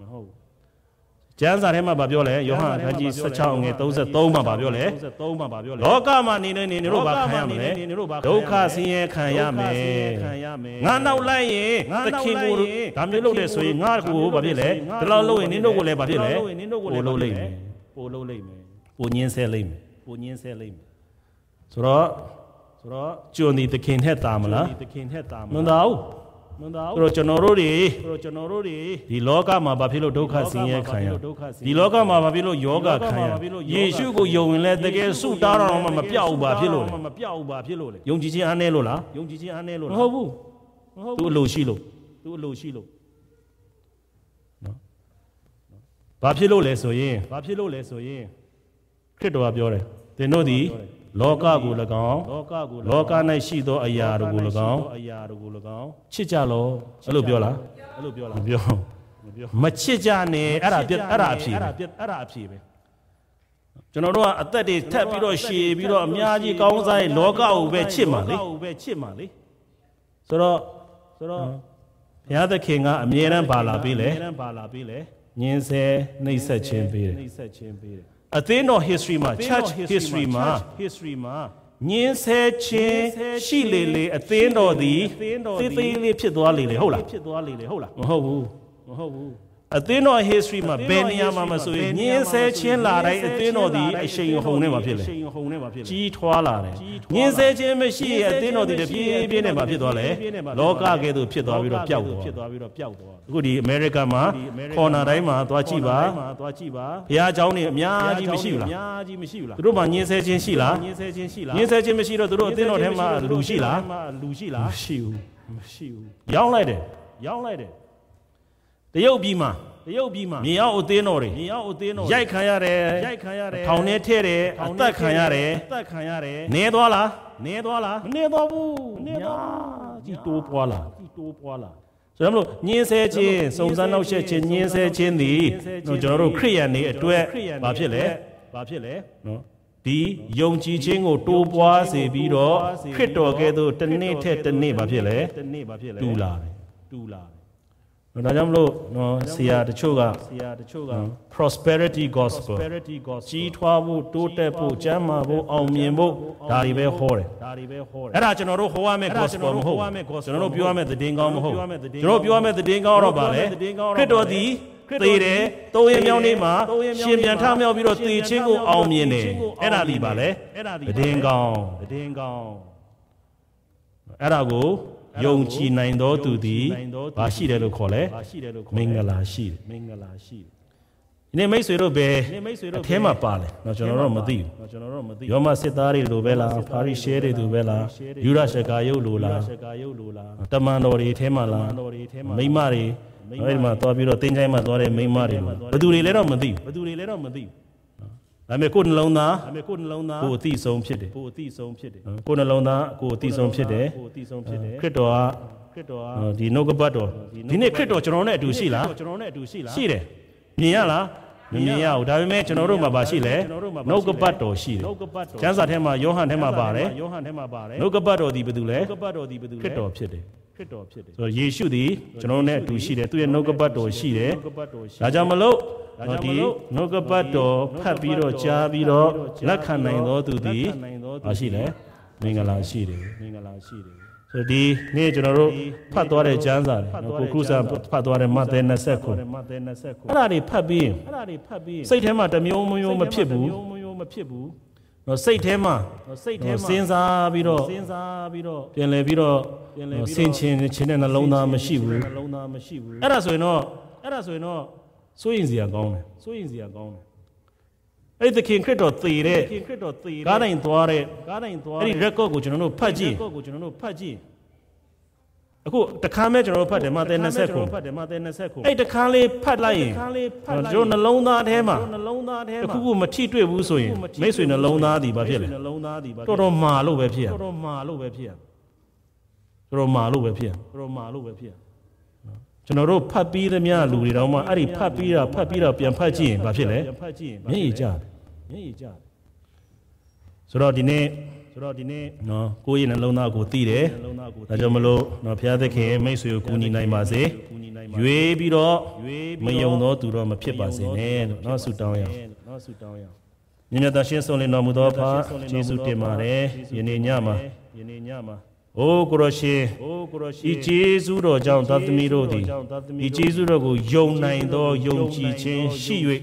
မဟုတ်ကျမ်းစာထဲမှာဗာပြောလဲယောဟန်အခန်းကြီး16ငွေ33မှာဗာပြောလဲ33မှာဗာပြောလဲလောကမှာနေနေနေတို့ဗာခံရမယ်ဒုက္ခဆင်းရဲခံရမယ်ငါနောက်လိုက်ရင်သခင်ကိုဒါမျိုးလုပ်တယ်ဆိုရင်ငါကိုဗာဖြစ်လဲဒီလောက်လုပ်ရင်နင်းတို့ကိုလည်းဗာဖြစ်လဲပိုလုပ်လိမ့်မယ်ပိုလုပ်လိမ့်မယ်ပိုညင်းဆဲလိမ့်မယ်ပိုညင်းဆဲလိမ့်မယ်ဆိုတော့ဆိုတော့ကျွန်ဒီသခင်ထက်တာမလားသခင်ထက်တာမလားမသာဘူးမှန်ပါဘူးဆိုတော့ကျွန်တော်တို့တွေဆိုတော့ကျွန်တော်တို့တွေဒီလောကမှာဘာဖြစ်လို့ဒုက္ခဆင်းရဲခံရဒီလောကမှာဘာဖြစ်လို့ယောဂခံရယေရှုကိုယုံရင်လည်းတကယ်ဆုတားတော်မှာမပြောက်ဘူးဘာဖြစ်လို့လဲမပြောက်ဘူးဘာဖြစ်လို့လဲယုံကြည်ခြင်းအားနည်းလို့လားယုံကြည်ခြင်းအားနည်းလို့လားမဟုတ်ဘူးမဟုတ်ဘူးသူအလိုရှိလို့သူအလိုရှိလို့နော်ဘာဖြစ်လို့လဲဆိုရင်ဘာဖြစ်လို့လဲဆိုရင်ခရစ်တော်ကပြောတယ်သင်တို့ဒီလောကကို၎င်းလောက၌ရှိသောအရာတို့ကို၎င်းချစ်ကြလောအဲ့လိုပြောလားအဲ့လိုပြောလားမပြောမချစ်ကြနဲ့အဲ့ဒါအဲ့ဒါအဖြေအဲ့ဒါအဖြေပဲကျွန်တော်တို့ကအသက်တွေထပ်ပြီးတော့ရှည်ပြီးတော့အများကြီးကောင်းစားရင် လောကကိုပဲချစ်မှာလေလောကကိုပဲချစ်မှာလေဆိုတော့ဆိုတော့ဘုရားသခင်ကအမြဲတမ်းပါလာပေးလေအမြဲတမ်းပါလာပေးလေညင်ဆဲနှိပ်ဆက်ခြင်းပေးတယ်နှိပ်ဆက်ခြင်းပေးတယ်အသင်းတော် history မှာ church history မှာ history မှာညင်းဆဲခြင်းရှိလေလေအသင်းတော်သည်သေးသေးလေးဖြစ်သွားလေလေဟုတ်လားဖြစ်သွားလေလေဟုတ်လားမဟုတ်ဘူးမဟုတ်ဘူးအသင်းတော် history မှာဘယ်နေရာမှာမဆိုရင်ညင်းဆဲချင်းလာတိုင်းအသင်းတော်ဒီအရှိန်ဟုန်နဲ့မှာဖြစ်လေကြီးထွားလာတယ်ညင်းဆဲချင်းမရှိရင်အသင်းတော်ဒီတပြေးပြေးနဲ့မှာဖြစ်သွားလေလောကကဲသို့ဖြစ်သွားပြီးတော့ပျောက်သွားအခုဒီအမေရိကန်မှာခေါ်နာတိုင်းမှာသွားကြည့်ပါသွားကြည့်ပါဘုရားကျောင်းတွေအများကြီးမရှိဘူးလားအများကြီးမရှိဘူးလားတို့မှာညင်းဆဲချင်းရှိလားညင်းဆဲချင်းရှိလားညင်းဆဲချင်းမရှိတော့တို့အသင်းတော်ထဲမှာလူရှိလားလူရှိလားမရှိဘူးမရှိဘူးရောင်းလိုက်တယ်ရောင်းလိုက်တယ်တရုတ်ပြည်မှာတရုတ်ပြည်မှာမြေအောင်အသေးတော်တွေမြေအောင်အသေးတော်ရိုက်ခံရတယ်ရိုက်ခံရတယ်ထောင်ထဲထည့်တယ်အသက်ခံရတယ်အသက်ခံရတယ်နဲသွားလားနဲသွားလားမနဲသွားဘူးနဲသွားကြည်တိုးပွားလားကြည်တိုးပွားလားဆိုတော့မလို့ညင်းဆဲခြင်းစုံစမ်းနောက်ဆက်ခြင်းညင်းဆဲခြင်းသည်ကျွန်တော်တို့ခရိယန်တွေအတွက်ဘာဖြစ်လဲဘာဖြစ်လဲနော်ဒီယုံကြည်ခြင်းကိုတိုးပွားစေပြီးတော့ခရစ်တော်ကဲ့သို့တစ်နေ့ထက်တစ်နေ့ဘာဖြစ်လဲတစ်နေ့ဘာဖြစ်လဲတူလာတယ်တူလာဒါကြောင့်မလို့နော်ဆရာတချို့ကဆရာတချို့က prosperity gospel ကြီးထွားဖို့တိုးတက်ဖို့ကျမ်းမာဖို့အောင်မြင်ဖို့ဒါတွေပဲဟောတယ်ဒါတွေပဲဟောတယ်အဲ့ဒါကျွန်တော်တို့ဟောရမယ့် gospel မဟုတ်ကျွန်တော်တို့ပြောရမယ့်သတင်းကောင်းမဟုတ်ကျွန်တော်ပြောရမယ့်သတင်းကောင်းတော့ဗာလေခရစ်တော်သည်သေတယ်သုံးရမြောင်းနေ့မှာရှင်ပြန်ထမြောက်ပြီးတော့သေခြင်းကိုအောင်မြင်တယ်အဲ့ဒါဒီပါလေသတင်းကောင်းသတင်းကောင်းအဲ့ဒါကိုယုံကြည်နိုင်သောသူသည်ဘာရှိတယ်လို့ခေါ်လဲမင်္ဂလာရှိတယ်မင်္ဂလာရှိတယ်ဒီနေ့မိတ်ဆွေတို့ပဲအထဲမှာပါလဲတော့ကျွန်တော်တော့မသိဘူးကျွန်တော်တော့မသိယောမစစ်သားတွေလိုပဲလားဖာရီရှဲတွေလိုပဲလားယူရရှကာယုတ်လိုလားတမန်တော်တွေအထဲမှာလားမိမတွေအဲဒီမှာသွားပြီးတော့တင်းချိုင်းမှာသွားတဲ့မိမတွေဘယ်သူတွေလဲတော့မသိဘူးဘယ်သူတွေလဲတော့မသိဘူးဒါပေမဲ့ကိုယ်နှလုံးသားဒါပေမဲ့ကိုယ်နှလုံးသားကိုယ်အသိဆုံးဖြစ်တယ်ကိုယ်အသိဆုံးဖြစ်တယ်ကိုယ်နှလုံးသားကိုယ်အသိဆုံးဖြစ်တယ်ကိုယ်အသိဆုံးဖြစ်တယ်ခရစ်တော်ကခရစ်တော်ကဒီနှုတ်ကပတ်တော်ဒီနေ့ခရစ်တော်ကျွန်တော်နဲ့အတူရှိလားကျွန်တော်နဲ့အတူရှိလားရှိတယ်မြင်ရလားမမြင်ရဘူးဒါပေမဲ့ကျွန်တော်တို့မှာပါရှိလဲနှုတ်ကပတ်တော်ရှိတယ်ကျမ်းစာထဲမှာယောဟန်ထဲမှာပါတယ်ယောဟန်ထဲမှာပါတယ်နှုတ်ကပတ်တော်ဒီဘယ်သူလဲနှုတ်ကပတ်တော်ဒီဘယ်သူလဲခရစ်တော်ဖြစ်တယ်ခရစ်တော်ဖြစ်တယ်ဆိုတော့ယေရှုသည်ကျွန်တော်နဲ့အတူရှိတယ်သူရဲ့နှုတ်ကပတ်တော်ရှိတယ်ဒါကြောင့်မလို့ဒီနှုတ်ကပတ်တော်ဖတ်ပြီးတော့ကြားပြီးတော့လက်ခံနိုင်သောသူသည်မရှိလဲမင်္ဂလာရှိတယ်မင်္ဂလာရှိတယ်ဆိုဒီနေ့ကျွန်တော်တို့ဖတ်သွားတဲ့ကျမ်းစာတွေကိုကုဆာဖတ်သွားတဲ့မဿဲ29အဲ့ဒါတွေဖတ်ပြီးရင်အဲ့ဒါတွေဖတ်ပြီးစိတ်ထဲမှာတမျိုးမျိုးမဖြစ်ဘူးမဖြစ်ဘူးတော့စိတ်ထဲမှာစိတ်ထဲမှာစဉ်းစားပြီးတော့စဉ်းစားပြီးတော့ပြန်လည်ပြီးတော့ဆင်ခြင်ခြင်းတဲ့နှလုံးသားမရှိဘူးနှလုံးသားမရှိဘူးအဲ့ဒါဆိုရင်တော့အဲ့ဒါဆိုရင်တော့စိုးရင်စရာကောင်းတယ်စိုးရင်စရာကောင်းတယ်အဲ့ဒီသခင်ခရစ်တော်သေတဲ့ခင်ခရစ်တော်သေတဲ့ကားတိုင်းသွားတဲ့ကားတိုင်းသွားတဲ့အဲ့ဒီ record ကိုကျွန်တော်တို့ဖတ်ကြည့် record ကိုကျွန်တော်တို့ဖတ်ကြည့်အခုတခါမဲ့ကျွန်တော်တို့ဖတ်တယ်မာသဲ20ခုဖတ်တယ်မာသဲ20ခုအဲ့တခါလေးဖတ်လိုက်ရင်တခါလေးဖတ်လိုက်ကျွန်တော်နှလုံးသားထဲမှာနှလုံးသားထဲမှာအခုခုမထိတွေ့ဘူးဆိုရင်မိတ်ဆွေနှလုံးသားဒီဘာဖြစ်လဲနှလုံးသားဒီဘာတော်တော်မာလို့ပဲဖြစ်ရတော်တော်မာလို့ပဲဖြစ်ရတော်တော်မာလို့ပဲဖြစ်ရတော်တော်မာလို့ပဲဖြစ်ရကျွန်တော်တို့ဖတ်ပြီးသမျှလူတွေတော့မှအဲ့ဒီဖတ်ပြီးတာဖတ်ပြီးတော့ပြန်ဖတ်ကြည့်ရင်ဘာဖြစ်လဲမျက်ရည်ကျတယ်မျက်ရည်ကျတယ်ဆိုတော့ဒီနေ့ဆိုတော့ဒီနေ့နော်ကိုယ့်ရဲ့နှလုံးသားကိုသိတယ်ဒါကြောင့်မလို့နော်ဘုရားသခင်မိတ်ဆွေကိုကူညီနိုင်ပါစေရွေးပြီးတော့မယုံသောသူတော့မဖြစ်ပါစေနဲ့လို့နော်ဆုတောင်းရအောင်နော်ဆုတောင်းရအောင်မြတ်တရှင်ဆုံးလင်တော်မူသောဖာယေရှုတင်ပါတယ်ယနေ့ညမှာယနေ့ညမှာအိုကိုရရှင်အိုကိုရရှင်ဤကျေးဇူးတော်ကြောင့်သတ္တမီတို့သည်ဤကျေးဇူးတော်ကိုယုံနိုင်သောယုံကြည်ခြင်းရှိ၍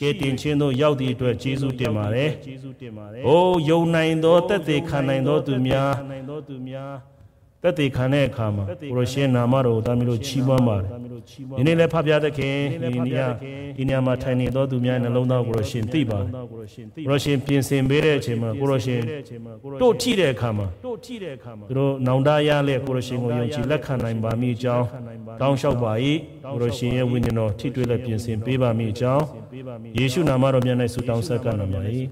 ကယ်တင်ခြင်းသို့ရောက်သည့်အတွက်ကျေးဇူးတင်ပါရယ်အိုယုံနိုင်သောတသက်ခံနိုင်သောသူများတသက်ခံတဲ့အခါမှာကိုရရှင်နာမတော်ကိုသတ္တမီတို့ချီးမွမ်းပါတယ်ယနေ့လည်းဖပြသခင်ဒီနေရာဒီနေရာမှာထိုင်နေတော်သူများနှလုံးသားကိုရရှင်သိပါတယ်ကိုရရှင်ပြင်ဆင်ပေးတဲ့အချိန်မှာကိုရရှင်တို့ထိတဲ့အခါမှာတို့ထိတဲ့အခါမှာတို့နောင်တရလဲကိုရရှင်ကိုယုံကြည်လက်ခံနိုင်ပါမိအကြောင်းတောင်းလျှောက်ပါ၏ကိုရရှင်ရဲ့ဝိညာဉ်တော်ထိတွေ့လက်ပြင်ဆင်ပေးပါမိအကြောင်းယေရှုနာမတော်မြတ်၌ဆုတောင်းဆက်ကပ်နာမ၏